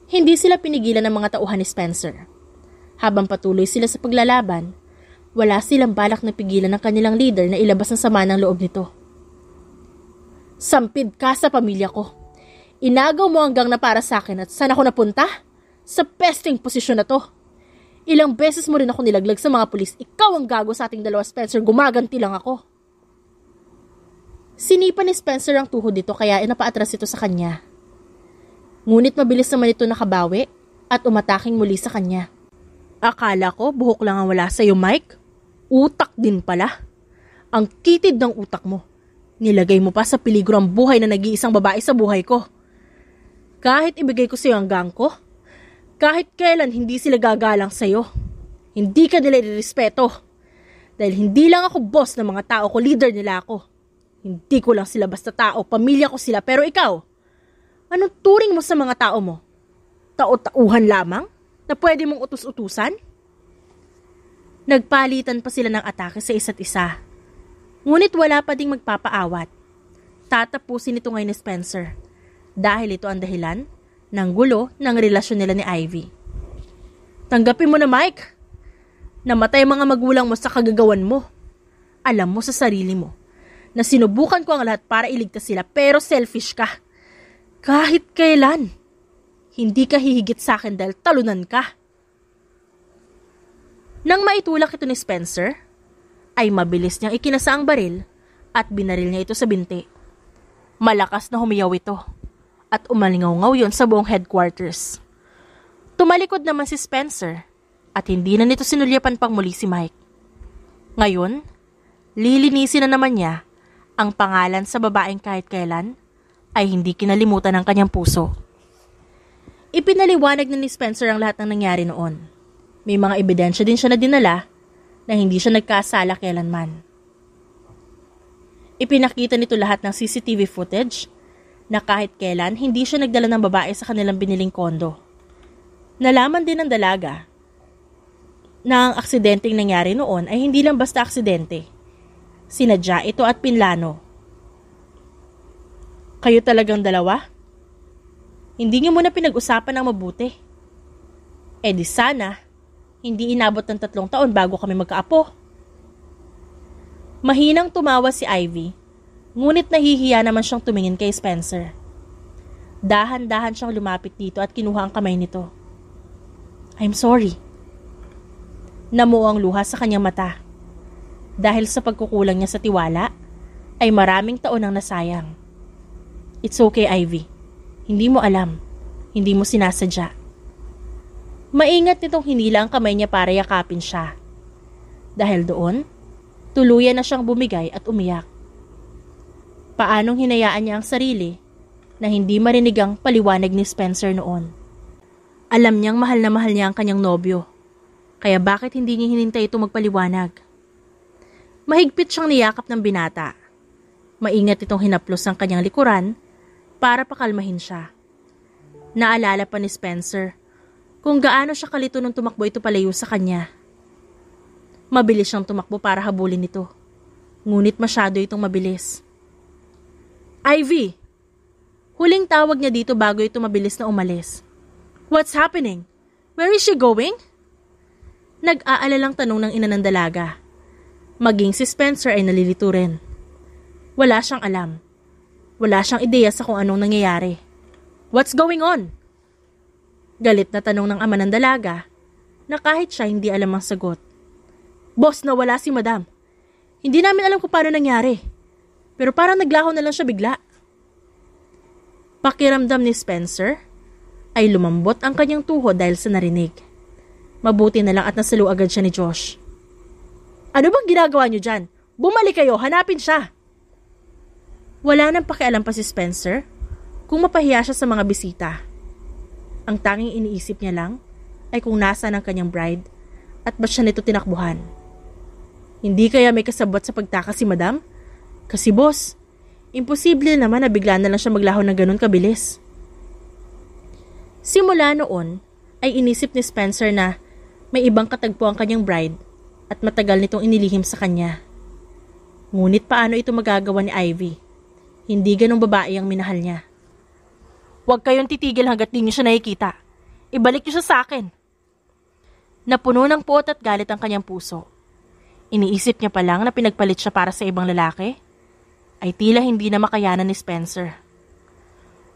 Hindi sila pinigilan ng mga tauhan ni Spencer. Habang patuloy sila sa paglalaban, wala silang balak na pigilan ng kanilang leader na ilabas ang sama ng loob nito. Sampid ka sa pamilya ko. Inagaw mo hanggang na para sa akin at saan ako napunta? Sa pesting posisyon na to. Ilang beses mo rin ako nilaglag sa mga pulis. Ikaw ang gago sa ating dalawa, Spencer. Gumaganti lang ako. Sinipan ni Spencer ang tuhod dito kaya inapaatras ito sa kanya. Ngunit mabilis naman ito nakabawi at umataking muli sa kanya. Akala ko buhok lang ang wala sa iyo, Mike. Utak din pala. Ang kitid ng utak mo. Nilagay mo pa sa peligro ang buhay na nag-iisang babae sa buhay ko. Kahit ibigay ko sa'yo ang gang ko, kahit kailan hindi sila gagalang sa'yo. Hindi ka nila irespeto. Dahil hindi lang ako boss ng mga tao ko, leader nila ako. Hindi ko lang sila basta tao, pamilya ko sila. Pero ikaw, anong turing mo sa mga tao mo? Tao-tauhan lamang? Na pwede mong utos utusan Nagpalitan pa sila ng atake sa isa't isa. Ngunit wala pa ding magpapaawat. Tatapusin ito ngayon ni Spencer. Dahil ito ang dahilan ng gulo ng relasyon nila ni Ivy. Tanggapin mo na Mike, namatay mga magulang mo sa kagagawan mo. Alam mo sa sarili mo na sinubukan ko ang lahat para iligtas sila pero selfish ka. Kahit kailan, hindi ka hihigit sa akin dahil talunan ka. Nang maitulak ito ni Spencer, ay mabilis niyang ikinasa ang baril at binaril niya ito sa binti. Malakas na humiyaw ito at umalingaw yon sa buong headquarters. Tumalikod naman si Spencer at hindi na nito sinulyapan pang muli si Mike. Ngayon, lilinisin na naman niya ang pangalan sa babaeng kahit kailan ay hindi kinalimutan ng kanyang puso. Ipinaliwanag na ni Spencer ang lahat ng nangyari noon. May mga ebidensya din siya na dinala na hindi siya nagkasala kailanman. Ipinakita nito lahat ng CCTV footage na kahit kailan hindi siya nagdala ng babae sa kanilang biniling kondo. Nalaman din ng dalaga na ang aksidenteng nangyari noon ay hindi lang basta aksidente. Sinadya ito at pinlano. Kayo talagang dalawa? Hindi niyo muna pinag-usapan ng mabuti. E di sana, hindi inabot ng tatlong taon bago kami magkaapo. Mahinang tumawa si Ivy Ngunit nahihiya naman siyang tumingin kay Spencer. Dahan-dahan siyang lumapit dito at kinuha ang kamay nito. I'm sorry. Namuo ang luha sa kanyang mata. Dahil sa pagkukulang niya sa tiwala, ay maraming taon ang nasayang. It's okay, Ivy. Hindi mo alam. Hindi mo sinasadya. Maingat nitong hinila ang kamay niya para yakapin siya. Dahil doon, tuluyan na siyang bumigay at umiyak paanong hinayaan niya ang sarili na hindi marinig ang paliwanag ni Spencer noon. Alam niyang mahal na mahal niya ang kanyang nobyo, kaya bakit hindi niya hinintay ito magpaliwanag? Mahigpit siyang niyakap ng binata. Maingat itong hinaplos ng kanyang likuran para pakalmahin siya. Naalala pa ni Spencer kung gaano siya kalito nung tumakbo ito palayo sa kanya. Mabilis siyang tumakbo para habulin ito. Ngunit masyado itong mabilis. Ivy! Huling tawag niya dito bago ito mabilis na umalis. What's happening? Where is she going? Nag-aalalang tanong ng ina dalaga. Maging si Spencer ay nalilito rin. Wala siyang alam. Wala siyang ideya sa kung anong nangyayari. What's going on? Galit na tanong ng ama ng dalaga na kahit siya hindi alam ang sagot. Boss, nawala si madam. Hindi namin alam kung paano nangyari. Pero parang naglaho na lang siya bigla. Pakiramdam ni Spencer ay lumambot ang kanyang tuho dahil sa narinig. Mabuti na lang at nasalo agad siya ni Josh. Ano bang ginagawa niyo dyan? Bumalik kayo, hanapin siya! Wala nang pakialam pa si Spencer kung mapahiya siya sa mga bisita. Ang tanging iniisip niya lang ay kung nasa ng kanyang bride at ba't siya nito tinakbuhan. Hindi kaya may kasabot sa pagtakas si madam? Kasi boss, imposible naman na bigla na lang siya maglaho ng ganun kabilis. Simula noon, ay inisip ni Spencer na may ibang katagpo ang kanyang bride at matagal nitong inilihim sa kanya. Ngunit paano ito magagawa ni Ivy? Hindi ganong babae ang minahal niya. Huwag kayong titigil hanggat di niyo siya nakikita. Ibalik niyo siya sa akin. Napuno ng puot at galit ang kanyang puso. Iniisip niya pa lang na pinagpalit siya para sa ibang lalaki? ay tila hindi na makayanan ni Spencer.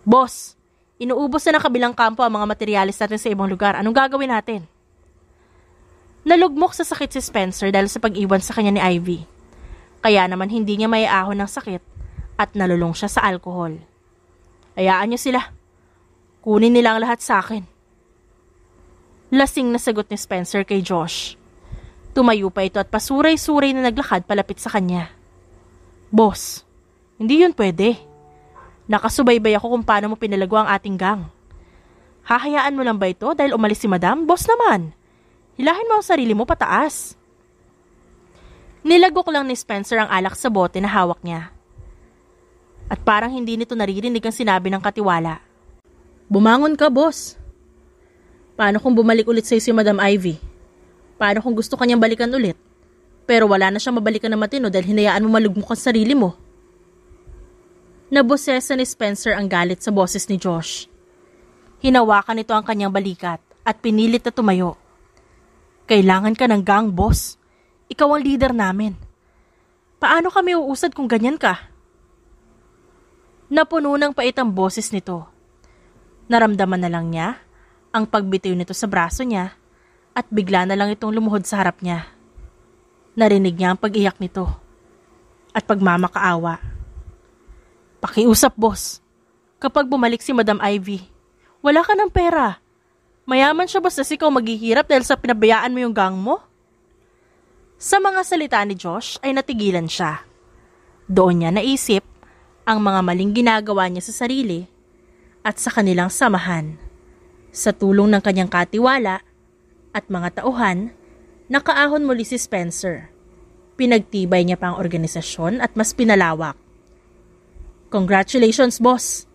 Boss, inuubos na ng kabilang kampo ang mga materyales natin sa ibang lugar. Anong gagawin natin? Nalugmok sa sakit si Spencer dahil sa pag-iwan sa kanya ni Ivy. Kaya naman hindi niya maiahon ng sakit at nalulong siya sa alkohol. Ayaan niyo sila. Kunin nila ang lahat sa akin. Lasing na sagot ni Spencer kay Josh. Tumayo pa ito at pasuray-suray na naglakad palapit sa kanya. Boss, hindi yun pwede. Nakasubaybay ako kung paano mo pinalago ang ating gang. Hahayaan mo lang ba ito dahil umalis si madam? Boss naman. Hilahin mo ang sarili mo pataas. Nilagok lang ni Spencer ang alak sa bote na hawak niya. At parang hindi nito naririnig ang sinabi ng katiwala. Bumangon ka, boss. Paano kung bumalik ulit sa'yo si Madam Ivy? Paano kung gusto kanyang balikan ulit? Pero wala na siyang mabalikan na matino dahil hinayaan mo malugmok ang sarili mo na bosesa ni Spencer ang galit sa boses ni Josh. Hinawakan nito ang kanyang balikat at pinilit na tumayo. Kailangan ka ng gang, boss. Ikaw ang leader namin. Paano kami uusad kung ganyan ka? Napuno ng pait ang boses nito. Naramdaman na lang niya ang pagbitiw nito sa braso niya at bigla na lang itong lumuhod sa harap niya. Narinig niya ang pag-iyak nito at pagmamakaawa. Pakiusap, boss. Kapag bumalik si Madam Ivy, wala ka ng pera. Mayaman siya basta ikaw maghihirap dahil sa pinabayaan mo yung gang mo? Sa mga salita ni Josh ay natigilan siya. Doon niya naisip ang mga maling ginagawa niya sa sarili at sa kanilang samahan. Sa tulong ng kanyang katiwala at mga tauhan, nakaahon muli si Spencer. Pinagtibay niya pang organisasyon at mas pinalawak. Congratulations, boss!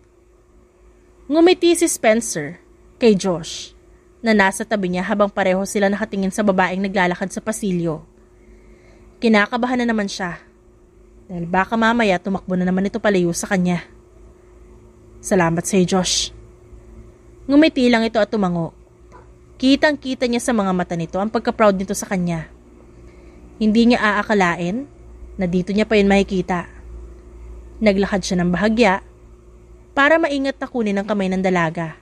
Ngumiti si Spencer kay Josh na nasa tabi niya habang pareho sila nakatingin sa babaeng naglalakad sa pasilyo. Kinakabahan na naman siya dahil baka mamaya tumakbo na naman ito palayo sa kanya. Salamat sa'yo, Josh. Ngumiti lang ito at tumango. Kitang-kita niya sa mga mata nito ang pagka-proud nito sa kanya. Hindi niya aakalain na dito niya pa yun makikita. Naglakad siya ng bahagya para maingat na kunin ang kamay ng dalaga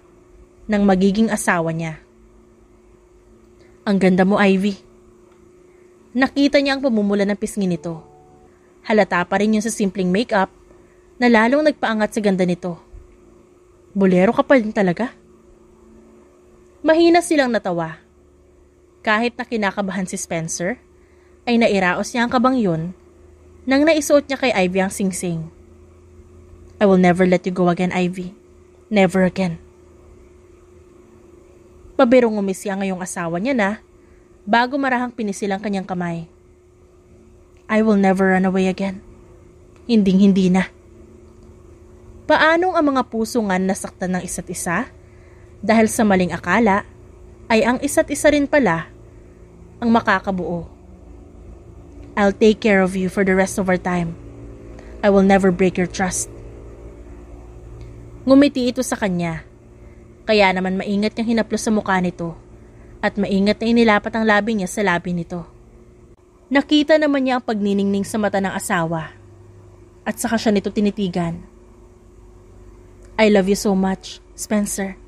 ng magiging asawa niya. Ang ganda mo, Ivy. Nakita niya ang pamumula ng pisngi nito. Halata pa rin yun sa simpleng makeup na lalong nagpaangat sa ganda nito. Bolero ka pa rin talaga. Mahina silang natawa. Kahit na kinakabahan si Spencer, ay nairaos niya ang kabang yun nang naisuot niya kay Ivy ang singsing. -sing. I will never let you go again, Ivy. Never again. Pabirong umisya ang ngayong asawa niya na bago marahang pinisil ang kanyang kamay. I will never run away again. Hinding-hindi na. Paanong ang mga puso nga nasaktan ng isa't isa? Dahil sa maling akala, ay ang isa't isa rin pala ang makakabuo. I'll take care of you for the rest of our time. I will never break your trust. Ngumiti ito sa kanya. Kaya naman maingat niyang hinaplos sa mukha nito at maingat na inilapat ang labi niya sa labi nito. Nakita naman niya ang pagniningning sa mata ng asawa at saka siya nito tinitigan. I love you so much, Spencer.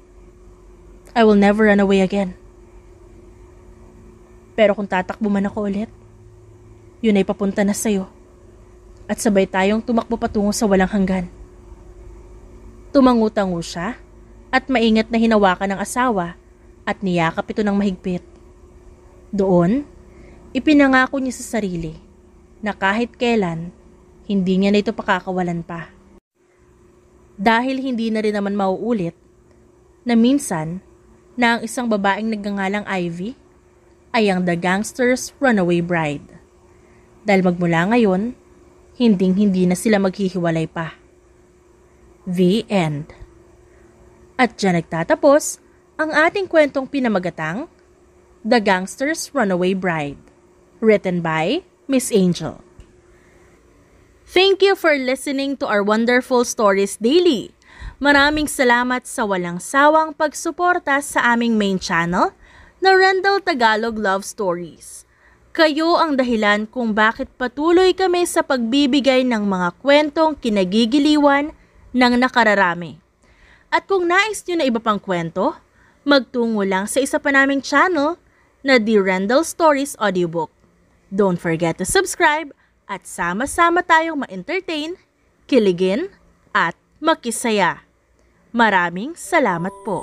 I will never run away again. Pero kung tatakbo man ako ulit, yun ay papunta na sa'yo. At sabay tayong tumakbo patungo sa walang hanggan. Tumangutango siya at maingat na hinawakan ng asawa at niyakap ito ng mahigpit. Doon, ipinangako niya sa sarili na kahit kailan, hindi niya na ito pakakawalan pa. Dahil hindi na rin naman mauulit na minsan na ang isang babaeng nagngangalang Ivy ay ang The Gangster's Runaway Bride. Dahil magmula ngayon, hinding-hindi na sila maghihiwalay pa. The End. At dyan nagtatapos ang ating kwentong pinamagatang The Gangster's Runaway Bride, written by Miss Angel. Thank you for listening to our wonderful stories daily. Maraming salamat sa walang sawang pagsuporta sa aming main channel na Rendell Tagalog Love Stories. Kayo ang dahilan kung bakit patuloy kami sa pagbibigay ng mga kwentong kinagigiliwan ng nakararami. At kung nais nyo na iba pang kwento, magtungo lang sa isa pa naming channel na The Randall Stories Audiobook. Don't forget to subscribe at sama-sama tayong ma-entertain, kiligin, at makisaya. Maraming salamat po.